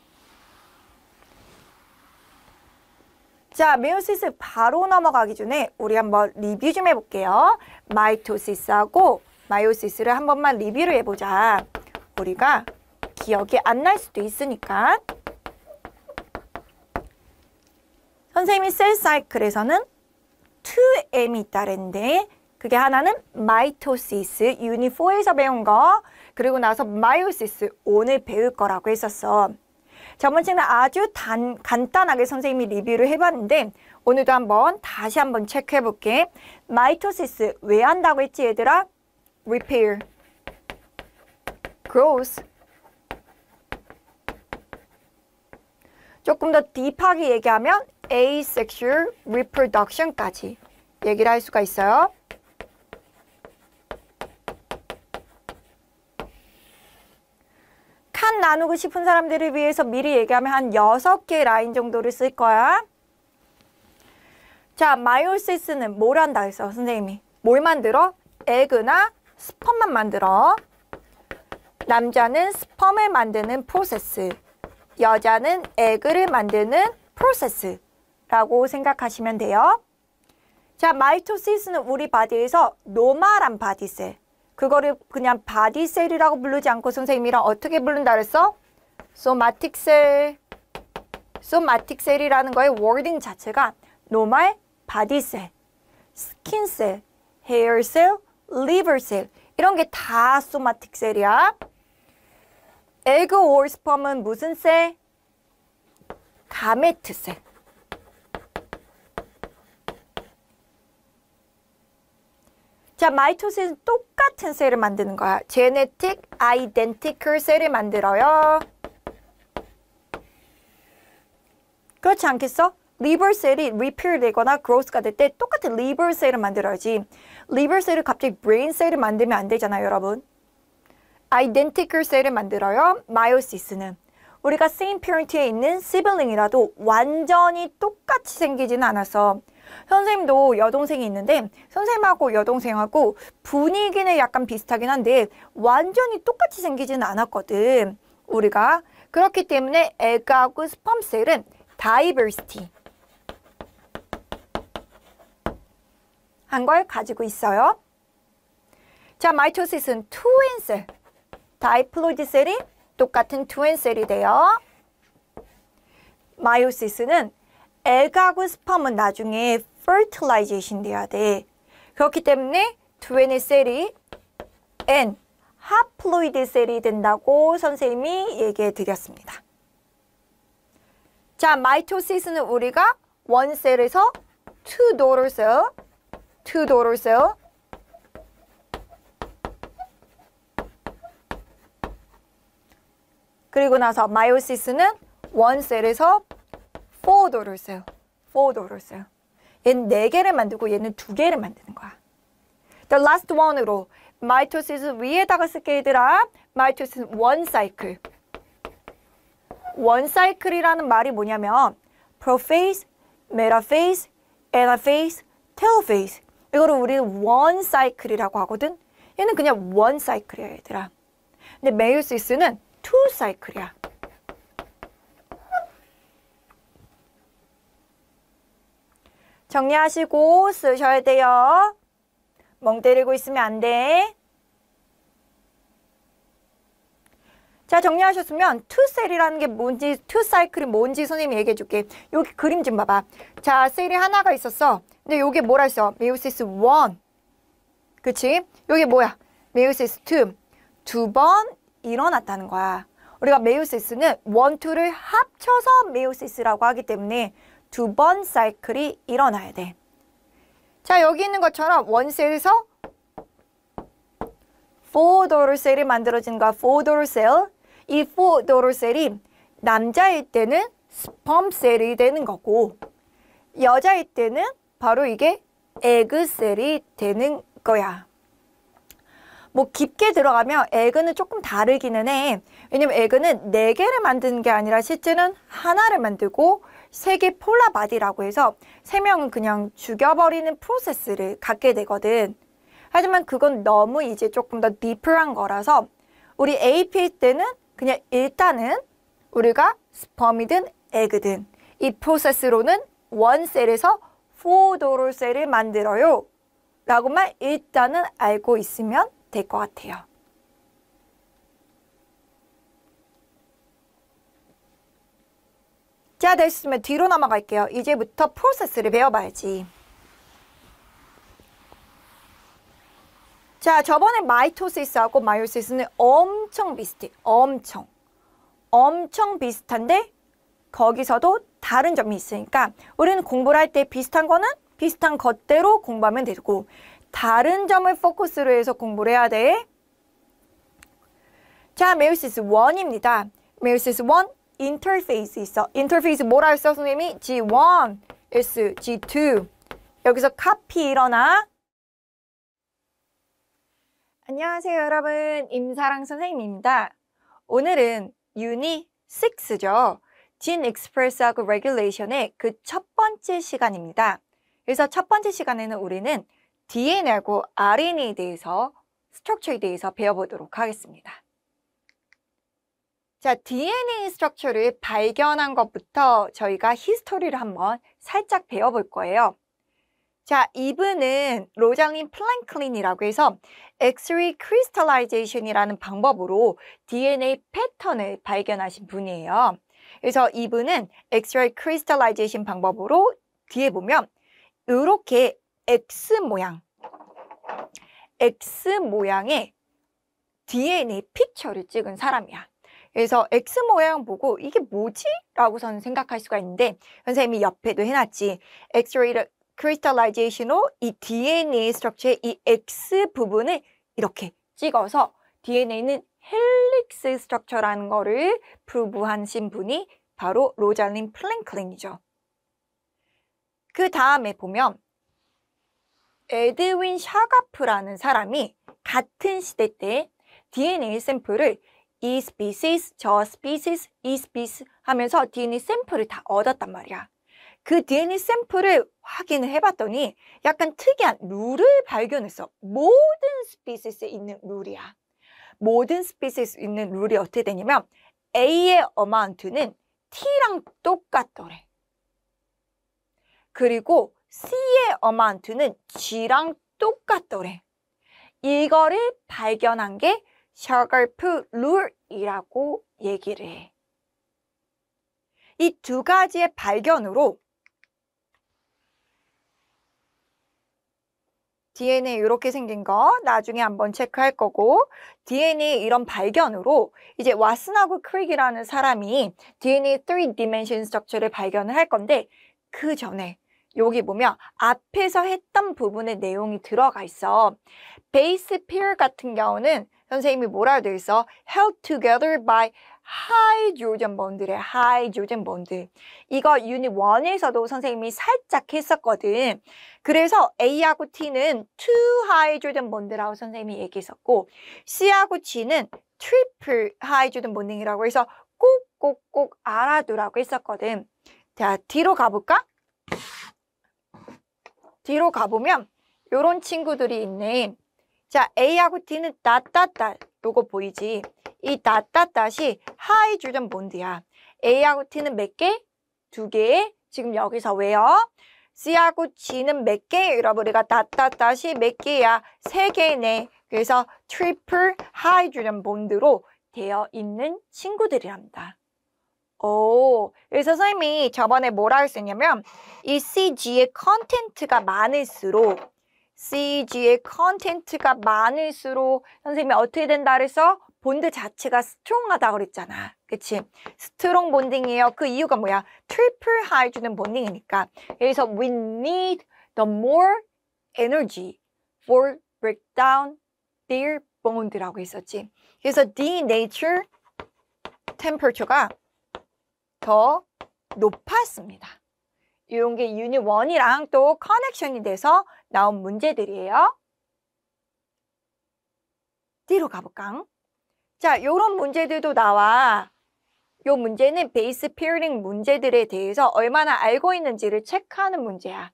자, 메 i 시스 바로 넘어가기 전에 우리 한번 리뷰 좀 해볼게요. 마이토시스하고 마이오시스를 한 번만 리뷰를 해보자. 우리가 기억이 안 날 수도 있으니까 선생님이 셀 사이클에서는 2M이 있다는데 그게 하나는 마이토시스 유니 4에서 배운 거 그리고 나서 마이오시스 오늘 배울 거라고 했었어. 저번 시간에 아주 단, 간단하게 선생님이 리뷰를 해봤는데 오늘도 한번 다시 한번 체크해볼게. 마이토시스 왜 한다고 했지 얘들아? Repair, growth, 조금 더 딥하게 얘기하면 asexual reproduction까지 얘기를 할 수가 있어요. 칸 나누고 싶은 사람들을 위해서 미리 얘기하면 한 6개 라인 정도를 쓸 거야. 자, 마이올시스는 뭘 한다 했어, 선생님이. 뭘 만들어? 에그나 스펌만 만들어. 남자는 스펌을 만드는 프로세스. 여자는 에그를 만드는 프로세스라고 생각하시면 돼요. 자, 마이토시스는 우리 바디에서 노멀한 바디셀. 그거를 그냥 바디셀이라고 부르지 않고 선생님이랑 어떻게 부른다 그랬어? 소마틱셀. 소마틱셀이라는 거의 워딩 자체가 노멀 바디셀, 스킨셀, 헤어셀, 리버셀 이런 게 다 소마틱셀이야. 에그 or 스펌은 무슨 셀? 가메트 셀. 자, 마이토스는 똑같은 셀을 만드는 거야. 제네틱 아이덴티컬 셀을 만들어요. 그렇지 않겠어? 리버셀이 리필되거나 그로스가 될 때 똑같은 리버셀을 만들어야지. 리버셀을 갑자기 브레인셀을 만들면 안 되잖아요, 여러분. identical 셀을 만들어요. 마이오시스는. 우리가 same parent에 있는 sibling이라도 완전히 똑같이 생기지는 않아서 선생님도 여동생이 있는데 선생님하고 여동생하고 분위기는 약간 비슷하긴 한데 완전히 똑같이 생기지는 않았거든. 우리가 그렇기 때문에 에그하고 스펌셀은 다이버시티 한 걸 가지고 있어요. 자, 마이토시스는 투인셀. 다이플로이드셀이 똑같은 투엔셀이 돼요. 마이오시스는 에그하고 스펌은 나중에 f e 라 t i l i 돼야 돼. 그렇기 때문에 두엔의 셀이 N, 하플로이드 셀이 된다고 선생님이 얘기해 드렸습니다. 자, 마이토시스는 우리가 원셀에서 투 도로셀, 투 도로셀, 그리고 나서 마이오시스는 원셀에서 포도를 써요. 포도를 써요. 얘는 네 개를 만들고 얘는 두 개를 만드는 거야. The last one으로 마이토시스 위에다가 쓸게 얘들아. 마이토시스 원 사이클. 원 사이클이라는 말이 뭐냐면 prophase, metaphase, a n a 이거를 우리는 원 사이클이라고 하거든. 얘는 그냥 원 사이클이야 얘들아. 근데 메이오시스는 2 사이클이야. 정리하시고 쓰셔야 돼요. 멍 때리고 있으면 안 돼. 자 정리하셨으면 투셀이라는 게 뭔지 투사이클이 뭔지 선생님이 얘기해 줄게 여기 그림 좀 봐봐 자 셀이 하나가 있었어 근데 요게 뭐라 했어 메우시스 원, 그치 요게 뭐야 메우시스 2두번 일어났다는 거야. 우리가 메io시스는 원투를 합쳐서 메io시스라고 하기 때문에 두 번 사이클이 일어나야 돼. 자, 여기 있는 것처럼 원셀에서 포도르 셀이 만들어진 거야. 포도르 셀. 이 포도르 셀이 남자일 때는 스펌 셀이 되는 거고 여자일 때는 바로 이게 에그 셀이 되는 거야. 뭐 깊게 들어가면 에그는 조금 다르기는 해. 왜냐면 에그는 네개를 만드는 게 아니라 실제는 하나를 만들고 세 개 폴라바디라고 해서 세 명은 그냥 죽여버리는 프로세스를 갖게 되거든. 하지만 그건 너무 이제 조금 더디플한 거라서 우리 APA 때는 그냥 일단은 우리가 스펌이든 에그든 이 프로세스로는 원 셀에서 포도로 셀을 만들어요. 라고만 일단은 알고 있으면 될것 같아요. 자, 됐으면 뒤로 넘어갈게요. 이제부터 프로세스를 배워봐야지. 자, 저번에 마이토시스하고 마이오시스는 엄청 비슷해. 엄청. 엄청 비슷한데 거기서도 다른 점이 있으니까 우리는 공부를 할 때 비슷한 거는 비슷한 것대로 공부하면 되고 다른 점을 포커스로 해서 공부를 해야 돼. 자, 메우시스 1입니다. 메우시스 1, 인터페이스 있어. 인터페이스 뭐라 했어, 선생님이? G1, S, G2. 여기서 카피 일어나. 안녕하세요, 여러분. 임사랑 선생님입니다. 오늘은 유니 6죠. 진 익스프레스하고 레귤레이션의 그 첫 번째 시간입니다. 그래서 첫 번째 시간에는 우리는 DNA하고 RNA에 대해서 스트럭처에 대해서 배워보도록 하겠습니다. 자, DNA 스트럭처를 발견한 것부터 저희가 히스토리를 한번 살짝 배워볼 거예요. 자, 이분은 로장인 플랭클린이라고 해서 X-ray c r y s t a l l i z a t i o n 이라는 방법으로 DNA 패턴을 발견하신 분이에요. 그래서 이분은 X-ray crystallization 방법으로 뒤에 보면 이렇게 X 모양, X 모양의 DNA 피처를 찍은 사람이야. 그래서 X 모양 보고 이게 뭐지? 라고저는 생각할 수가 있는데 선생님이 옆에도 해놨지. X-ray crystallization 후이 DNA 스트럭처의 이 X 부분을 이렇게 찍어서 DNA는 헬릭스 스트럭처라는 거를 풀로하신 분이 바로 로잘린 플랭클링이죠그 다음에 보면 에드윈 샤가프라는 사람이 같은 시대 때 DNA 샘플을 이 species, 저 species, 이 species 하면서 DNA 샘플을 다 얻었단 말이야. 그 DNA 샘플을 확인을 해봤더니 약간 특이한 룰을 발견했어. 모든 s p e c i e s 에 있는 룰이야. 모든 s p e c i e s 에 있는 룰이 어떻게 되냐면 A의 어마운트는 T랑 똑같더래. 그리고 C의 어마 o 트는 G랑 똑같더래. 이거를 발견한 게 샤걸프 룰이라고 얘기를 해. 이 두 가지의 발견으로 DNA 이렇게 생긴 거 나중에 한번 체크할 거고 DNA 이런 발견으로 이제 왓슨하고 크릭이라는 사람이 DNA 3 dimension structure를 발견을 할 건데 그 전에 여기 보면 앞에서 했던 부분의 내용이 들어가 있어. 베이스 페어 같은 경우는 선생님이 뭐라고 되어 있어? held together by hydrogen bond래. hydrogen bond. 이거 유닛 1에서도 선생님이 살짝 했었거든. 그래서 A하고 T는 two hydrogen bond라고 선생님이 얘기했었고 C하고 G는 triple hydrogen bonding이라고 해서 꼭꼭꼭 알아두라고 했었거든. 자, 뒤로 가볼까? 뒤로 가보면 이런 친구들이 있네. 자, A하고 D는 따따따 요거 보이지? 이 따따따시 하이 주전 본드야. A하고 T는 몇 개? 두 개. 지금 여기서 왜요? C하고 G는 몇 개? 여러분 우리가 따따따시 몇 개야? 세 개네. 그래서 트리플 하이주로 본드로 되어 있는 친구들이랍니다. 오, 그래서 선생님이 저번에 뭐라 했었냐면 이 CG의 컨텐트가 많을수록 CG의 컨텐트가 많을수록 선생님이 어떻게 된다 그래서 본드 자체가 스트롱하다 고 그랬잖아. 그치? 스트롱 본딩이에요. 그 이유가 뭐야? 트리플 하이 주는 본딩이니까. 그래서 we need the more energy for break down their bond라고 했었지. 그래서 denature temperature가 더 높았습니다. 이런 게 유닛 1이랑 또 커넥션이 돼서 나온 문제들이에요. 뒤로 가볼까? 자, 이런 문제들도 나와. 이 문제는 베이스 피어링 문제들에 대해서 얼마나 알고 있는지를 체크하는 문제야.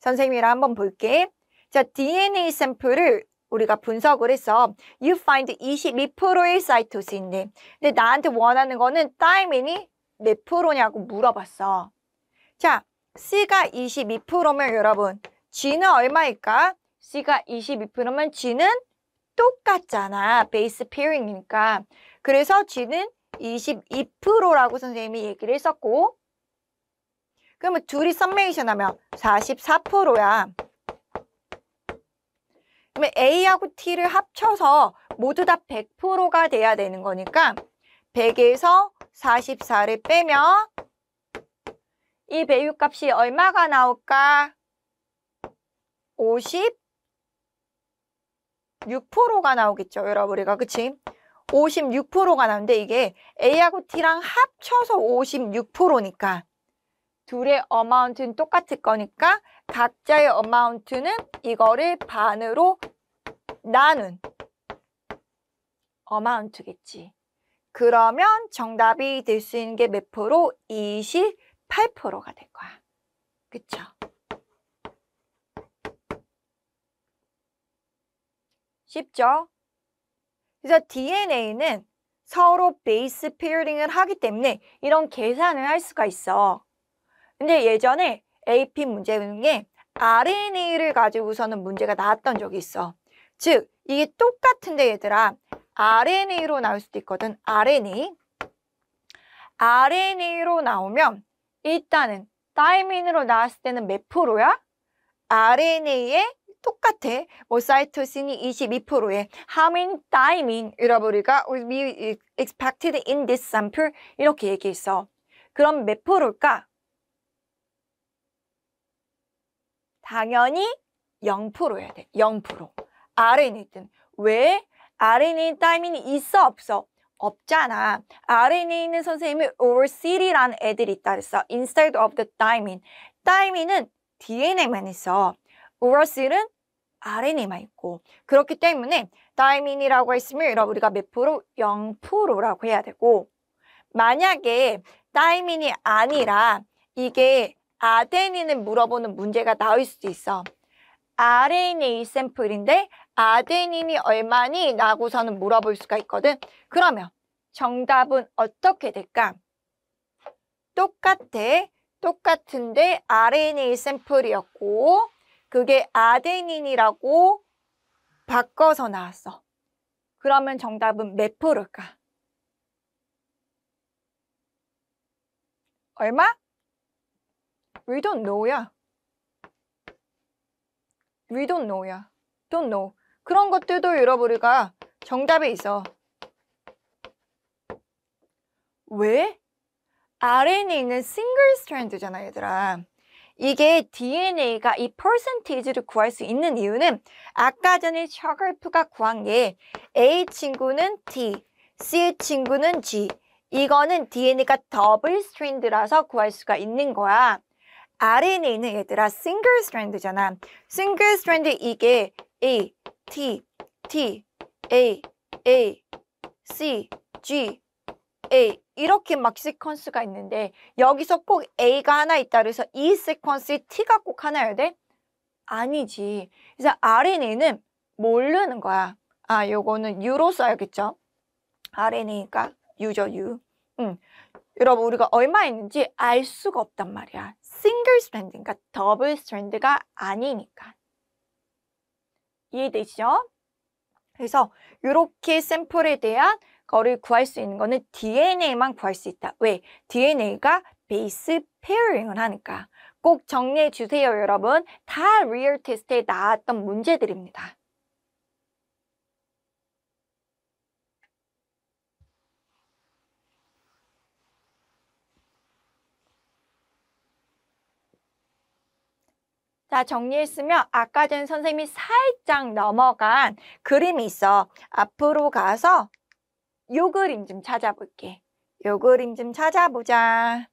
선생님이랑 한번 볼게. 자, DNA 샘플을 우리가 분석을 해서 you find 22%의 사이토신인 근데 나한테 원하는 거는 타이민이 몇 프로냐고 물어봤어. 자, C가 22%면 여러분 G는 얼마일까? C가 22%면 G는 똑같잖아. 베이스 피어링이니까 그래서 G는 22%라고 선생님이 얘기를 했었고 그러면 둘이 썸메이션 하면 44%야. 그러면 A하고 T를 합쳐서 모두 다 100%가 돼야 되는 거니까 100에서 44를 빼면 이 배율값이 얼마가 나올까? 56%가 나오겠죠, 여러분. 우리가 그치? 56%가 나오는데 이게 A하고 T랑 합쳐서 56%니까 둘의 어마운트는 똑같을 거니까 각자의 어마운트는 이거를 반으로 나눈 어마운트겠지. 그러면 정답이 될 수 있는 게 몇 프로? 28%가 될 거야. 그쵸? 쉽죠? 그래서 DNA는 서로 베이스 페어링을 하기 때문에 이런 계산을 할 수가 있어. 근데 예전에 AP 문제 중에 RNA를 가지고서는 문제가 나왔던 적이 있어. 즉, 이게 똑같은데 얘들아. RNA로 나올 수도 있거든. RNA. RNA로 나오면 일단은 타이민으로 나왔을 때는 몇 프로야? RNA에 똑같아. 뭐 사이토신이 22%에 how many timing 잃어버리가 will be expected in this sample 이렇게 얘기했어. 그럼 몇 프로일까? 당연히 0%여야 돼. 0%. RNA든. 왜? 아 n a 타이밍이 있어 없어? 없잖아. 아 n a 에 있는 선생님이 overcity라는 애들이 있다 그랬어. instead of the diamine. diamine은 DNA만 있어. overcity는 RNA만 있고. 그렇기 때문에 diamine이라고 했으면 여러분 우리가 몇 프로? 0%라고 해야 되고 만약에 diamine이 아니라 이게 아데닌을 물어보는 문제가 나올 수도 있어. RNA 샘플인데 아데닌이 얼마니? 라고서는 물어볼 수가 있거든. 그러면 정답은 어떻게 될까? 똑같아. 똑같은데 RNA 샘플이었고 그게 아데닌이라고 바꿔서 나왔어. 그러면 정답은 몇 프로일까? 얼마? We don't know야. we don't know야. don't know. 그런 것들도 잃어버리가 정답에 있어. 왜? RNA는 싱글 스트랜드잖아 얘들아. 이게 DNA가 이 퍼센티지를 구할 수 있는 이유는 아까 전에 셔글프가 구한 게 A 친구는 T, C 친구는 G 이거는 DNA가 더블 스트랜드라서 구할 수가 있는 거야. r n a 있는 얘들아 싱글 n g l e 잖아 싱글 n g l e 이게 A, T, T, A, A, C, G, A 이렇게 막 시퀀스가 있는데 여기서 꼭 A가 하나 있다 그래서 이 시퀀스에 T가 꼭 하나여야 돼? 아니지. 이제 RNA는 모르는 거야. 아, 요거는 U로 써야겠죠? RNA니까 U죠, U. 응. 음. 여러분, 우리가 얼마 있는지 알 수가 없단 말이야. 싱글 스트랜드, 그러니까 더블 스트랜드가 아니니까. 이해되시죠? 그래서 이렇게 샘플에 대한 거를 구할 수 있는 거는 DNA만 구할 수 있다. 왜? DNA가 베이스 페어링을 하니까. 꼭 정리해 주세요, 여러분. 다 리얼 테스트에 나왔던 문제들입니다. 자, 정리했으면 아까 전 선생님이 살짝 넘어간 그림이 있어. 앞으로 가서 요 그림 좀 찾아볼게. 요 그림 좀 찾아보자.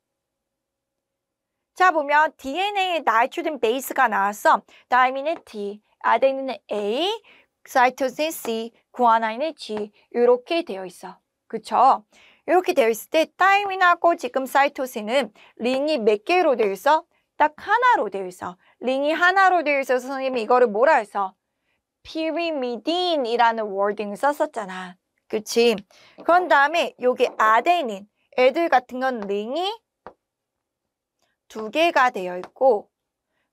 자, 보면 DNA의 나이트륨 베이스가 나왔어. 다이민의 D, 아데닌의 A, 사이토신 C, 구아나인의 G 이렇게 되어 있어. 그쵸? 이렇게 되어 있을 때다이민하고 지금 사이토신은 링이 몇 개로 되어 있어? 딱 하나로 되어 있어. 링이 하나로 되어 있어서 선생님이 이거를 뭐라 해서 피리미딘이라는 워딩을 썼었잖아. 그치? 그런 다음에 여기 아데닌, 애들 같은 건 링이 두 개가 되어 있고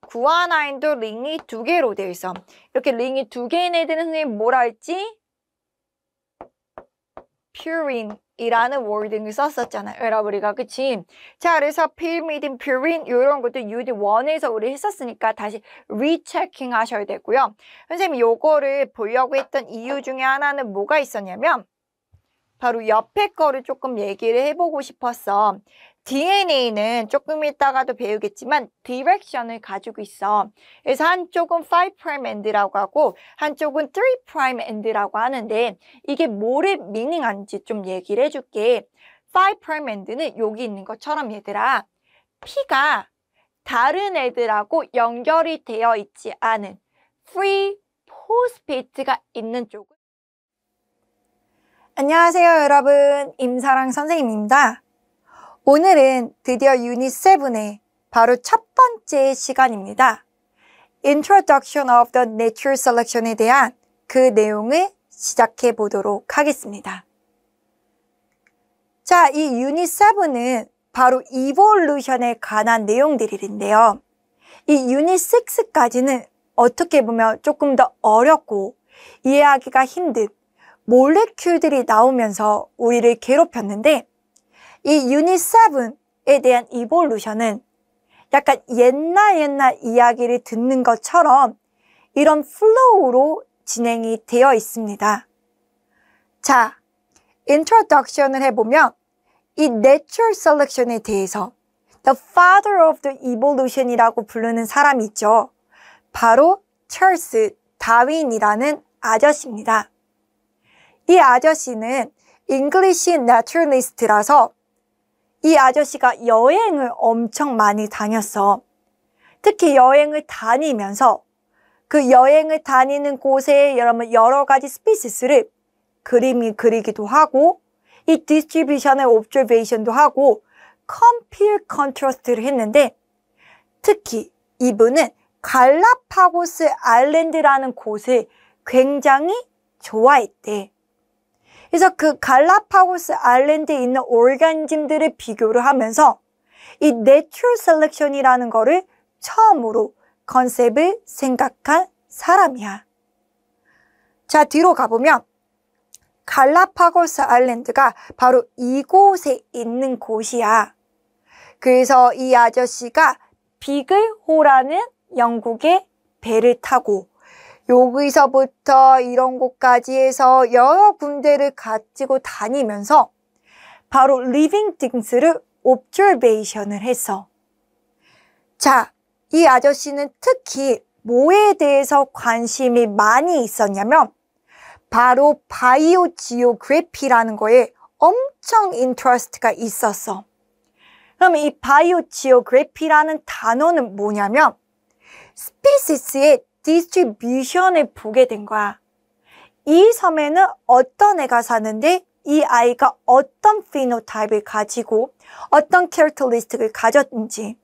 구아나인도 링이 두 개로 되어 있어. 이렇게 링이 두 개인 애들은 선생님 뭐라 했지? purin이라는 워딩을 썼었잖아요. 여러분리가 그치? 자 그래서 p y r i m i d i n purin 이런 것도 UD1에서 우리 했었으니까 다시 리체킹 하셔야 되고요. 선생님 요거를 보려고 했던 이유 중에 하나는 뭐가 있었냐면 바로 옆에 거를 조금 얘기를 해보고 싶었어. DNA는 조금 있다가도 배우겠지만 디렉션을 가지고 있어. 그래서 한쪽은 5' end라고 하고 한쪽은 3' end라고 하는데 이게 뭐를 미닝한지 좀 얘기를 해줄게. 5' end는 여기 있는 것처럼 얘들아 P가 다른 애들하고 연결이 되어 있지 않은 free p o s 포 a 피 e 가 있는 쪽은 안녕하세요 여러분 임사랑 선생님입니다. 오늘은 드디어 유닛 7의 바로 첫 번째 시간입니다. Introduction of the n a t u r a l Selection에 대한 그 내용을 시작해 보도록 하겠습니다. 자, 이 유닛 7은 바로 이볼루션에 관한 내용들인데요. 이 유닛 6까지는 어떻게 보면 조금 더 어렵고 이해하기가 힘든 몰래큐들이 나오면서 우리를 괴롭혔는데 이 유닛 7에 대한 이볼루션은 약간 옛날 옛날 이야기를 듣는 것처럼 이런 플로우로 진행이 되어 있습니다. 자, 인트로덕션을 해보면 이 Natural Selection에 대해서 The Father of the Evolution이라고 부르는 사람이 있죠. 바로 찰스 다윈이라는 아저씨입니다. 이 아저씨는 English n a t u r a l i s t 라서 이 아저씨가 여행을 엄청 많이 다녔어. 특히 여행을 다니면서 그 여행을 다니는 곳에 여러분 여러 가지 스피시스를 그림이 그리기도 하고 이 디스트리뷰션의 옵저베이션도 하고 컴필 컨트러스트를 했는데 특히 이분은 갈라파고스 아일랜드라는 곳을 굉장히 좋아했대. 그래서 그 갈라파고스 아일랜드에 있는 올간짐들을 비교를 하면서 이 내추럴 셀렉션이라는 거를 처음으로 컨셉을 생각한 사람이야. 자, 뒤로 가보면 갈라파고스 아일랜드가 바로 이곳에 있는 곳이야. 그래서 이 아저씨가 비글호라는 영국의 배를 타고 여기서부터 이런 곳까지 해서 여러 군데를 가지고 다니면서 바로 living things를 observation을 해서 자, 이 아저씨는 특히 뭐에 대해서 관심이 많이 있었냐면 바로 바이오 지오그래피라는 거에 엄청 인트러스트가 있었어. 그럼 이 바이오 지오그래피라는 단어는 뭐냐면 스피시스의 디스트리뷰션을 보게 된 거야. 이 섬에는 어떤 애가 사는데 이 아이가 어떤 피노타입을 가지고 어떤 캐릭터리스틱을 가졌는지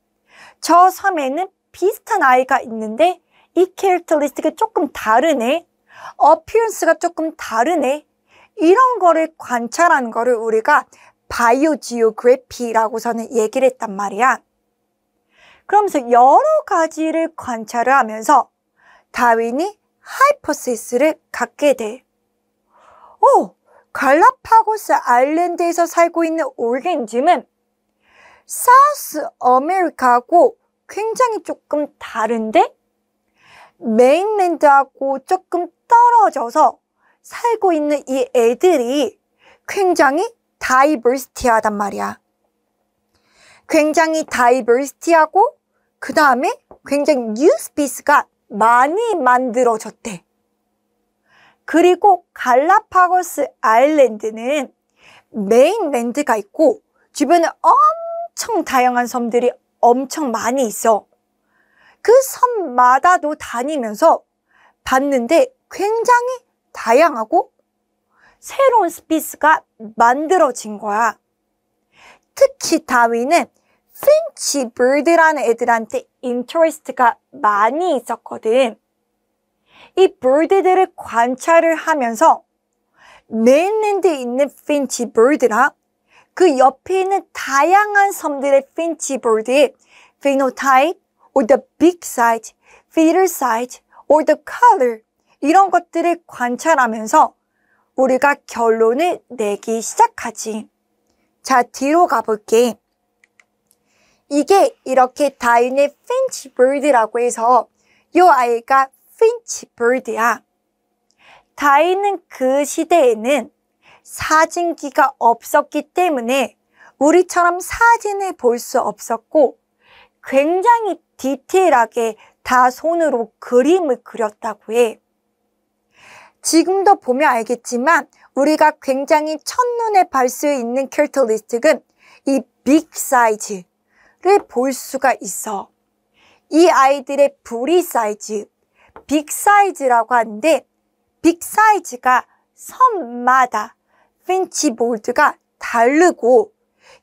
저 섬에는 비슷한 아이가 있는데 이 캐릭터리스틱이 조금 다르네 어피언스가 조금 다르네 이런 거를 관찰하는 거를 우리가 바이오지오그래피라고서는 얘기를 했단 말이야 그러면서 여러 가지를 관찰을 하면서 다윈이 하이퍼시스를 갖게 돼. 오! 어, 갈라파고스 아일랜드에서 살고 있는 올린즘은 사우스 아메리카하고 굉장히 조금 다른데 메인랜드하고 조금 떨어져서 살고 있는 이 애들이 굉장히 다이버시티하단 말이야. 굉장히 다이버시티하고 그 다음에 굉장히 뉴스피스가 많이 만들어졌대. 그리고 갈라파고스 아일랜드는 메인랜드가 있고 주변에 엄청 다양한 섬들이 엄청 많이 있어. 그 섬마다도 다니면서 봤는데 굉장히 다양하고 새로운 스피스가 만들어진 거야. 특히 다윈은 프렌치 bird라는 애들한테 인터레스트가 많이 있었거든. 이 b 드들을 관찰을 하면서 맨인랜드에 있는 프렌치 bird랑 그 옆에 있는 다양한 섬들의 프렌치 bird의 phenotype or the big size, feeder size or the color 이런 것들을 관찰하면서 우리가 결론을 내기 시작하지. 자, 뒤로 가볼게. 이게 이렇게 다윈의 핀치 b 드라고 해서 이 아이가 핀치 b 드야 다윈은 그 시대에는 사진기가 없었기 때문에 우리처럼 사진을 볼 수 없었고 굉장히 디테일하게 다 손으로 그림을 그렸다고 해. 지금도 보면 알겠지만 우리가 굉장히 첫눈에 볼 수 있는 캐릭터리스틱은 이빅 사이즈, 볼 수가 있어. 이 아이들의 브리 사이즈, 빅 사이즈라고 하는데 빅 사이즈가 섬마다 핀치 볼드가 다르고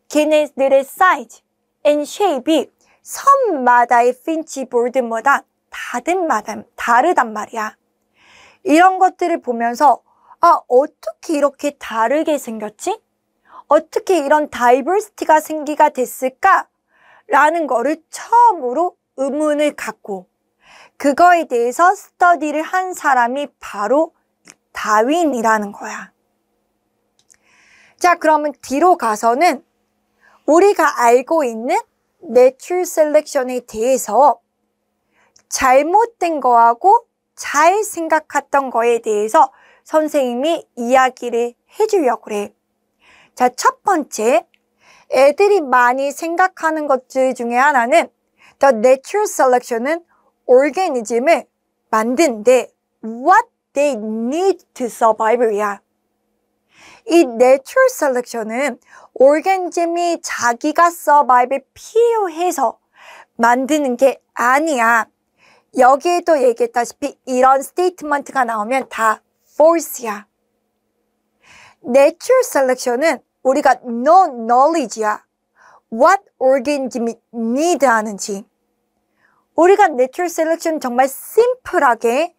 걔네들의 사이즈, 앤 쉐입이 섬마다의 핀치 볼드마다 다른 마담 다르단 말이야. 이런 것들을 보면서 아, 어떻게 이렇게 다르게 생겼지? 어떻게 이런 다이버시티가 생기가 됐을까? 라는 거를 처음으로 의문을 갖고 그거에 대해서 스터디를 한 사람이 바로 다윈이라는 거야. 자, 그러면 뒤로 가서는 우리가 알고 있는 내추럴 셀렉션에 대해서 잘못된 거하고 잘 생각했던 거에 대해서 선생님이 이야기를 해주려고 그래. 자, 첫 번째, 애들이 많이 생각하는 것들 중에 하나는 The natural selection은 organism을 만든데 what they need to survive야. 이이 natural selection은 organism이 자기가 survive에 필요해서 만드는 게 아니야. 여기에도 얘기했다시피 이런 s t a t e m e n t 가 나오면 다 f a l s e 야 natural selection은 우리가 no knowledge야 what organ인지 need 하는지 우리가 natural selection 정말 심플하게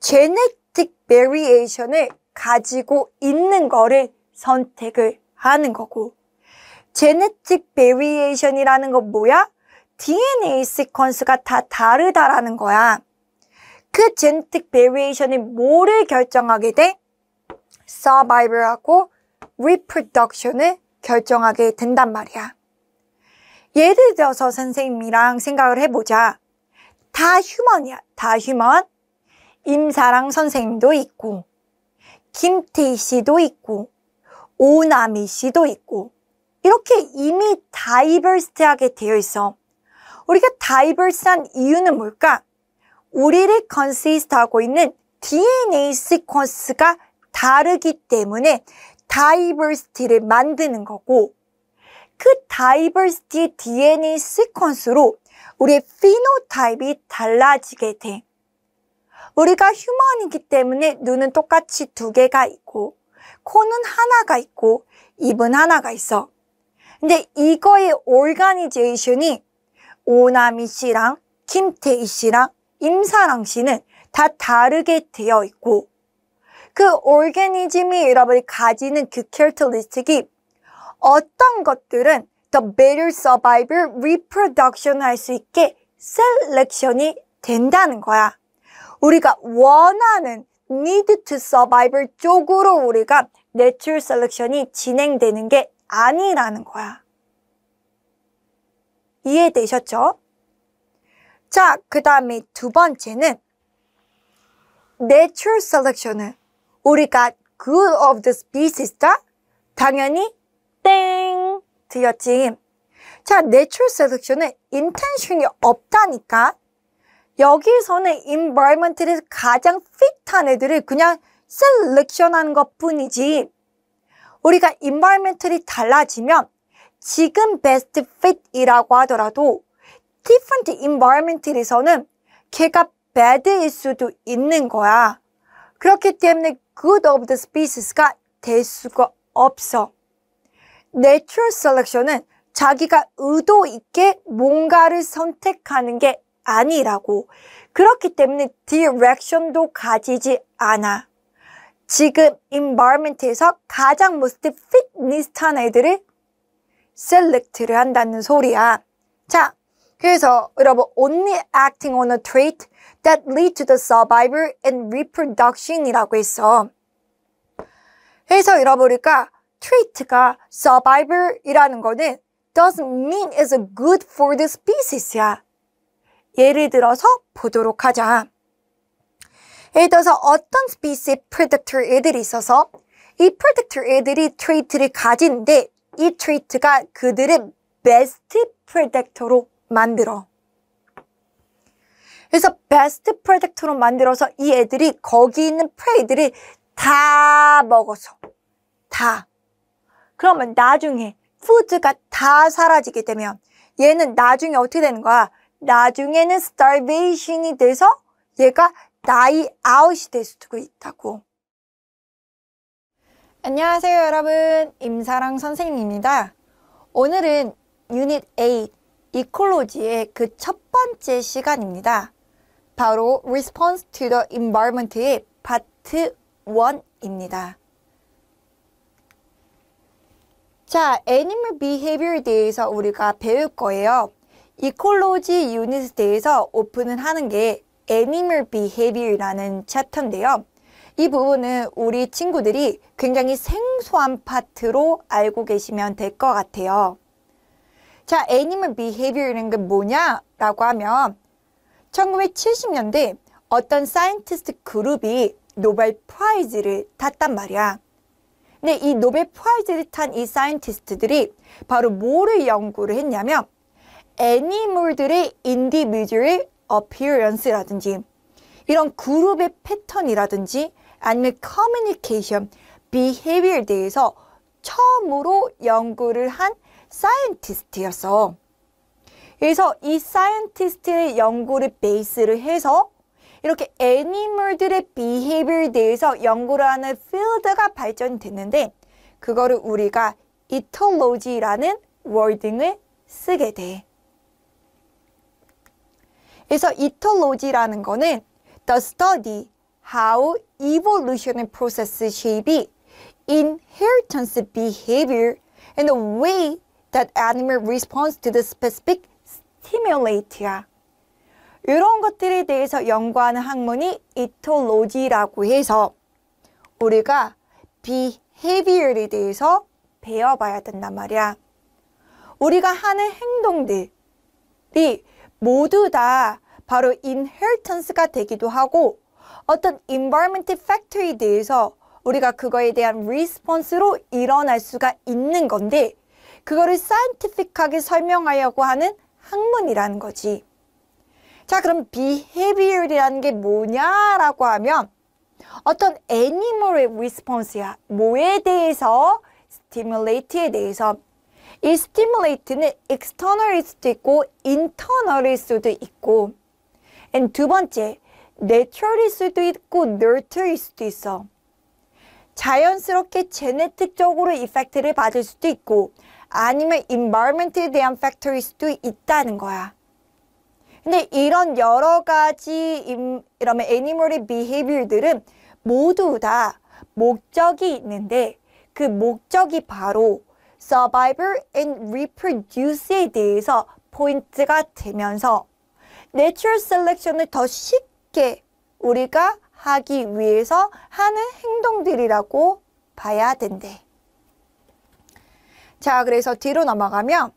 genetic variation을 가지고 있는 거를 선택을 하는 거고 genetic variation이라는 건 뭐야? DNA 시퀀스가 다 다르다라는 거야. 그 genetic variation이 뭐를 결정하게 돼? survivor하고 reproduction을 결정하게 된단 말이야. 예를 들어서 선생님이랑 생각을 해보자. 다 휴먼이야, 다 휴먼. 임사랑 선생님도 있고, 김태희 씨도 있고, 오나미 씨도 있고, 이렇게 이미 다이버스트하게 되어 있어. 우리가 다이버스한 이유는 뭘까? 우리를 컨시스트하고 있는 DNA 시퀀스가 다르기 때문에 다이버시티를 만드는 거고 그 다이버시티 DNA 시퀀스로 우리의 피노타입이 달라지게 돼. 우리가 휴먼이기 때문에 눈은 똑같이 두 개가 있고 코는 하나가 있고 입은 하나가 있어. 근데 이거의 올가니제이션이 오나미 씨랑 김태희 씨랑 임사랑 씨는 다 다르게 되어 있고 그 o r g a n 이 여러분이 가지는 그캐릭터리스 c t 이 어떤 것들은 the better survivor reproduction 할 수 있게 셀렉션이 된다는 거야. 우리가 원하는 need to survive 쪽으로 우리가 내추럴 셀렉션이 진행되는 게 아니라는 거야. 이해되셨죠? 자, 그 다음에 두 번째는 내추럴 셀렉션은 우리가 good of the species다? 당연히 땡 들렸지. 자, natural selection은 intention이 없다니까. 여기서는 environment에서 가장 fit한 애들을 그냥 selection하는 것뿐이지. 우리가 environment이 달라지면 지금 best fit이라고 하더라도 different environment에서는 걔가 bad일 수도 있는 거야. 그렇기 때문에 good of the species가 될 수가 없어. Natural selection은 자기가 의도 있게 뭔가를 선택하는 게 아니라고. 그렇기 때문에 direction도 가지지 않아. 지금 environment에서 가장 most fitness한 애들을 select를 한다는 소리야. 자, 그래서 여러분 only acting on a trait that lead to the survival and reproduction이라고 했어. 그래서 여러분 우리가 trait가 survival이라는 거는 doesn't mean it's good for the species야. 예를 들어서 보도록 하자. 예를 들어서 어떤 species p 스피시 프 t o r 애들이 있어서 이 p r e d 프 t o r 애들이 트레이트를 가진데 이 트레이트가 그들의 best p 베스트 프 t o r 로 만들어. 그래서 베스트 프로젝트로 만들어서 이 애들이 거기 있는 프레이들이 다 먹어서 다 그러면 나중에 푸드가 다 사라지게 되면 얘는 나중에 어떻게 되는 거야? 나중에는 starvation이 돼서 얘가 die out이 될 수도 있다고 안녕하세요 여러분 임사랑 선생님입니다 오늘은 유닛 8 이콜로지의 그 첫 번째 시간입니다. 바로 Response to the Environment의 Part 1입니다. 자, Animal Behavior에 대해서 우리가 배울 거예요. 이콜로지 유닛에 대해서 오픈을 하는 게 Animal Behavior라는 챕터인데요. 이 부분은 우리 친구들이 굉장히 생소한 파트로 알고 계시면 될 것 같아요. 자, 애니멀 비 a l b e h 는게 뭐냐라고 하면 1970년대 어떤 사이언티스트 그룹이 노벨 프라이즈를 탔단 말이야. 근데 이 노벨 프라이즈를 탄 이 사이언티스트들이 바로 뭐를 연구를 했냐면 애니멀들의 인디비주얼 어피어런스라든지 이런 그룹의 패턴이라든지 아니면 커뮤니케이션, 비헤비어에 대해서 처음으로 연구를 한 사이언티스트였어. 그래서 이 사이언티스트의 연구를 베이스를 해서 이렇게 애니멀들의 비 e h 에 대해서 연구를 하는 필드가 발전이 됐는데 그거를 우리가 이톨로지라는 월딩을 쓰게 돼. 그래서 이톨로지라는 거는 the study how evolutionary process shape inheritance behavior and the way that animal responds to the specific s t i m u l a t o r 이런 것들에 대해서 연구하는 학문이 e t o l o g y 라고 해서 우리가 behavior에 대해서 배워봐야 된단 말이야. 우리가 하는 행동들이 모두 다 바로 inheritance가 되기도 하고 어떤 environment factor에 대해서 우리가 그거에 대한 response로 일어날 수가 있는 건데 그거를 사이 i e n 하게 설명하려고 하는 학문이라는 거지. 자, 그럼 behavior이라는 게 뭐냐라고 하면 어떤 animal의 response야. 뭐에 대해서 stimulate에 대해서 이 스티뮬레이트는 external일 수도 있고 internal일 수도 있고 and 두 번째 natural일 수도 있고 nurture일 수도 있어 자연스럽게 제네틱적으로 이펙트를 받을 수도 있고 아니면 environment에 대한 factor일 수도 있다는 거야. 근데 이런 여러 가지 이러면 animal의 behavior들은 모두 다 목적이 있는데 그 목적이 바로 survivor and reproduce에 대해서 포인트가 되면서 natural selection을 더 쉽게 우리가 하기 위해서 하는 행동들이라고 봐야 된대. 자, 그래서 뒤로 넘어가면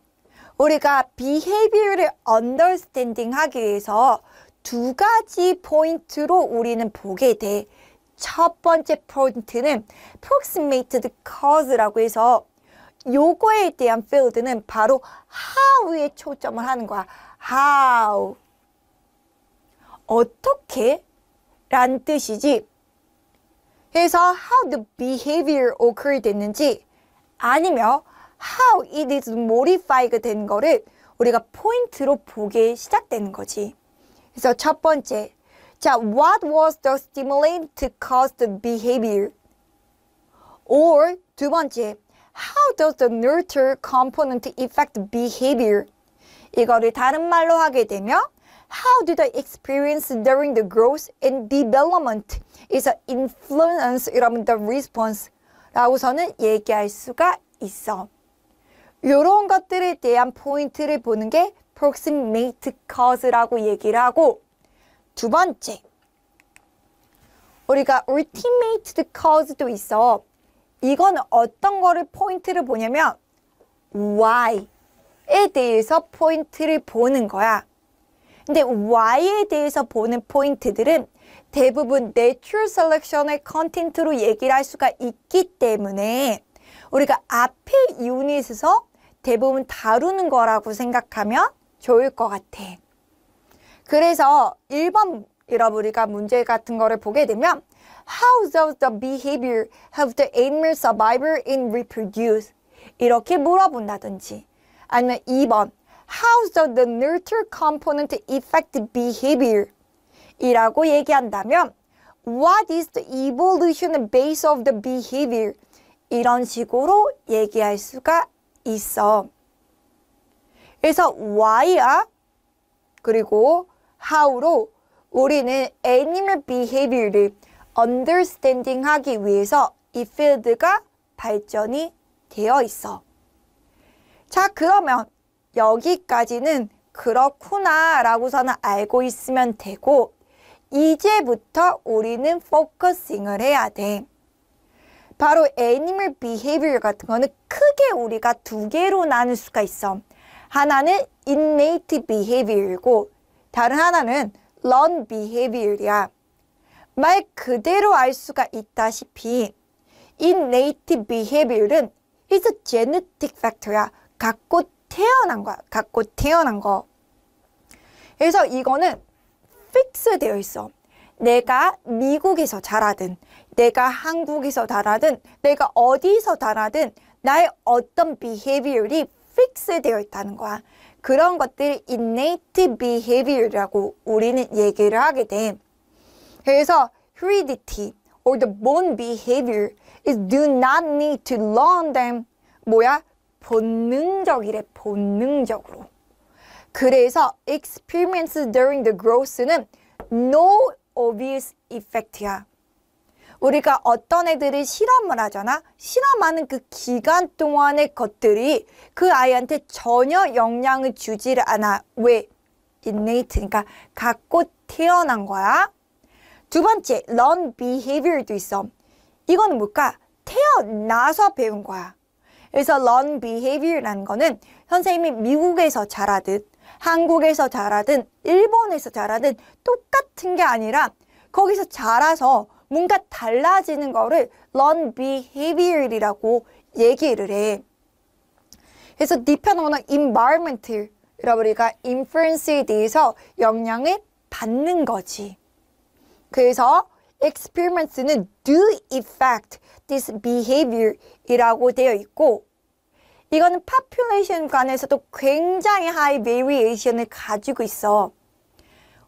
우리가 behavior를 u n d e r s t a n d 하기 위해서 두 가지 포인트로 우리는 보게 돼. 첫 번째 포인트는 p r o x i m a t e cause라고 해서 요거에 대한 필드는 바로 how에 초점을 하는 거야. how. 어떻게? 라는 뜻이지. 그래서 how the behavior occurred 됐는지 아니면 how it is modified 된 거를 우리가 포인트로 보기 시작되는 거지. 그래서 첫 번째, 자, what was the stimulant to cause the behavior? or 두 번째, how does the nurture component affect behavior? 이거를 다른 말로 하게 되면 How did I experience during the growth and development is an influence 여러분 the response 라고서는 얘기할 수가 있어. 이런 것들에 대한 포인트를 보는 게 proximate cause라고 얘기를 하고 두 번째 우리가 ultimate cause도 있어 이건 어떤 거를 포인트를 보냐면 why에 대해서 포인트를 보는 거야 근데 why에 대해서 보는 포인트들은 대부분 내추럴 셀렉션의 컨텐트로 얘기를 할 수가 있기 때문에 우리가 앞에 유닛에서 대부분 다루는 거라고 생각하면 좋을 것 같아. 그래서 1번 이런 우리가 문제 같은 거를 보게 되면 How does the behavior of the animal survivor in reproduce? 이렇게 물어본다든지 아니면 2번 How does the nurture component affect behavior? 이라고 얘기한다면 What is the evolution base of the behavior? 이런 식으로 얘기할 수가 있어. 그래서 why야 그리고 how로 우리는 animal behavior를 understanding 하기 위해서 이 필드가 발전이 되어 있어. 자, 그러면 여기까지는 그렇구나 라고서는 알고 있으면 되고 이제부터 우리는 포커싱을 해야 돼. 바로 애니멀 비헤이비어 같은 거는 크게 우리가 두 개로 나눌 수가 있어. 하나는 innate behavior이고 다른 하나는 l e a r n behavior이야. 말 그대로 알 수가 있다시피 innate behavior은 is a genetic factor야. 갖고 태어난 거야. 갖고 태어난 거. 그래서 이거는 픽스되어 있어. 내가 미국에서 자라든 내가 한국에서 달하든 내가 어디서 달하든 나의 어떤 behavior이 fix 되어 있다는 거야. 그런 것들이 innate behavior라고 우리는 얘기를 하게 돼. 그래서 heredity or the born behavior is do not need to learn them. 뭐야? 본능적이래, 본능적으로. 그래서 experience during the growth는 no obvious effect야. 우리가 어떤 애들이 실험을 하잖아. 실험하는 그 기간 동안의 것들이 그 아이한테 전혀 영향을 주지를 않아. 왜? 인네이트니까 그러니까 갖고 태어난 거야. 두 번째, learn behavior도 있어. 이건 뭘까? 태어나서 배운 거야. 그래서 learn behavior라는 거는 선생님이 미국에서 자라듯 한국에서 자라든 일본에서 자라든 똑같은 게 아니라 거기서 자라서 뭔가 달라지는 거를 learn behavior이라고 얘기를 해. 그래서 니편 언어 environment 이라 우리가 inference에 대해서 영향을 받는 거지. 그래서 experimence는 do effect this behavior 이라고 되어 있고 이거는 population 간에서도 굉장히 high variation을 가지고 있어.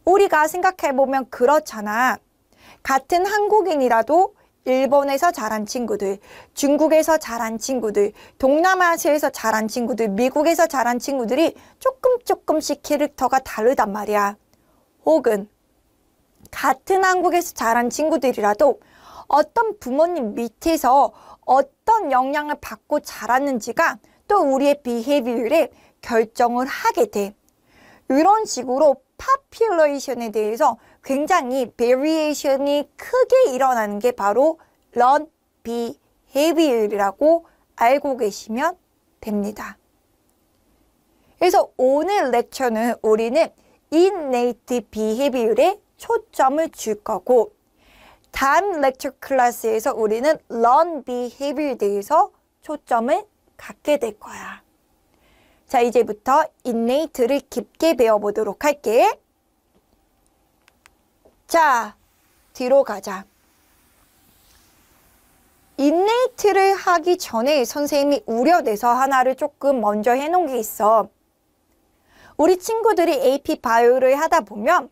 우리가 생각해보면 그렇잖아. 같은 한국인이라도 일본에서 자란 친구들, 중국에서 자란 친구들, 동남아시아에서 자란 친구들, 미국에서 자란 친구들이 조금 조금씩 캐릭터가 다르단 말이야. 혹은 같은 한국에서 자란 친구들이라도 어떤 부모님 밑에서 어떤 영향을 받고 자랐는지가 또 우리의 비해비율에 결정을 하게 돼. 이런 식으로 population에 대해서 굉장히 variation이 크게 일어나는 게 바로 learn behavior이라고 알고 계시면 됩니다. 그래서 오늘 렉처는 우리는 innate behavior에 초점을 줄 거고 다음 렉처 클래스에서 우리는 learn behavior에 대해서 초점을 갖게 될 거야. 자, 이제부터 인네이트를 깊게 배워보도록 할게. 자, 뒤로 가자. 인네이트를 하기 전에 선생님이 우려돼서 하나를 조금 먼저 해놓은 게 있어. 우리 친구들이 AP 바이오를 하다 보면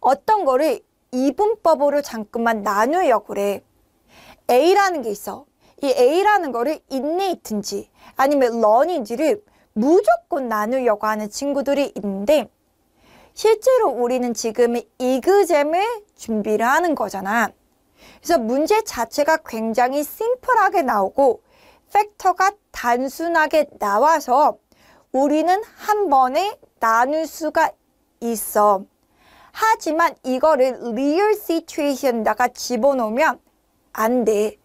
어떤 거를 이분법으로 잠깐만 나누어고 그래. A라는 게 있어. 이 A라는 거를 인네이트인지 아니면 런인지를 무조건 나누려고 하는 친구들이 있는데 실제로 우리는 지금 이그잼을 준비를 하는 거잖아. 그래서 문제 자체가 굉장히 심플하게 나오고 팩터가 단순하게 나와서 우리는 한 번에 나눌 수가 있어. 하지만 이거를 리얼 시츄에이션에다가 집어넣으면 안 돼.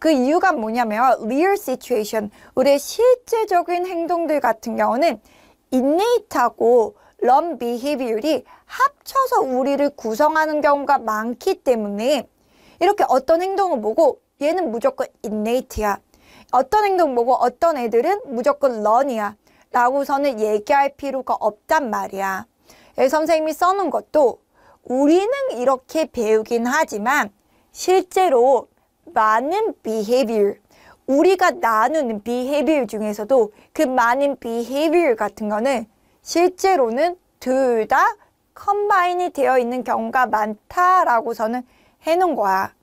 그 이유가 뭐냐면 real situation, 우리의 실제적인 행동들 같은 경우는 innate하고 learn behavior이 합쳐서 우리를 구성하는 경우가 많기 때문에 이렇게 어떤 행동을 보고 얘는 무조건 innate야. 어떤 행동 보고 어떤 애들은 무조건 learn이야. 라고서는 얘기할 필요가 없단 말이야. 예, 선생님이 써놓은 것도 우리는 이렇게 배우긴 하지만 실제로 많은 behavior 우리가 나누는 behavior 중에서도 그 많은 behavior 같은 거는 실제로는 둘 다 컴바인이 되어 있는 경우가 많다라고 저는 해놓은 거야.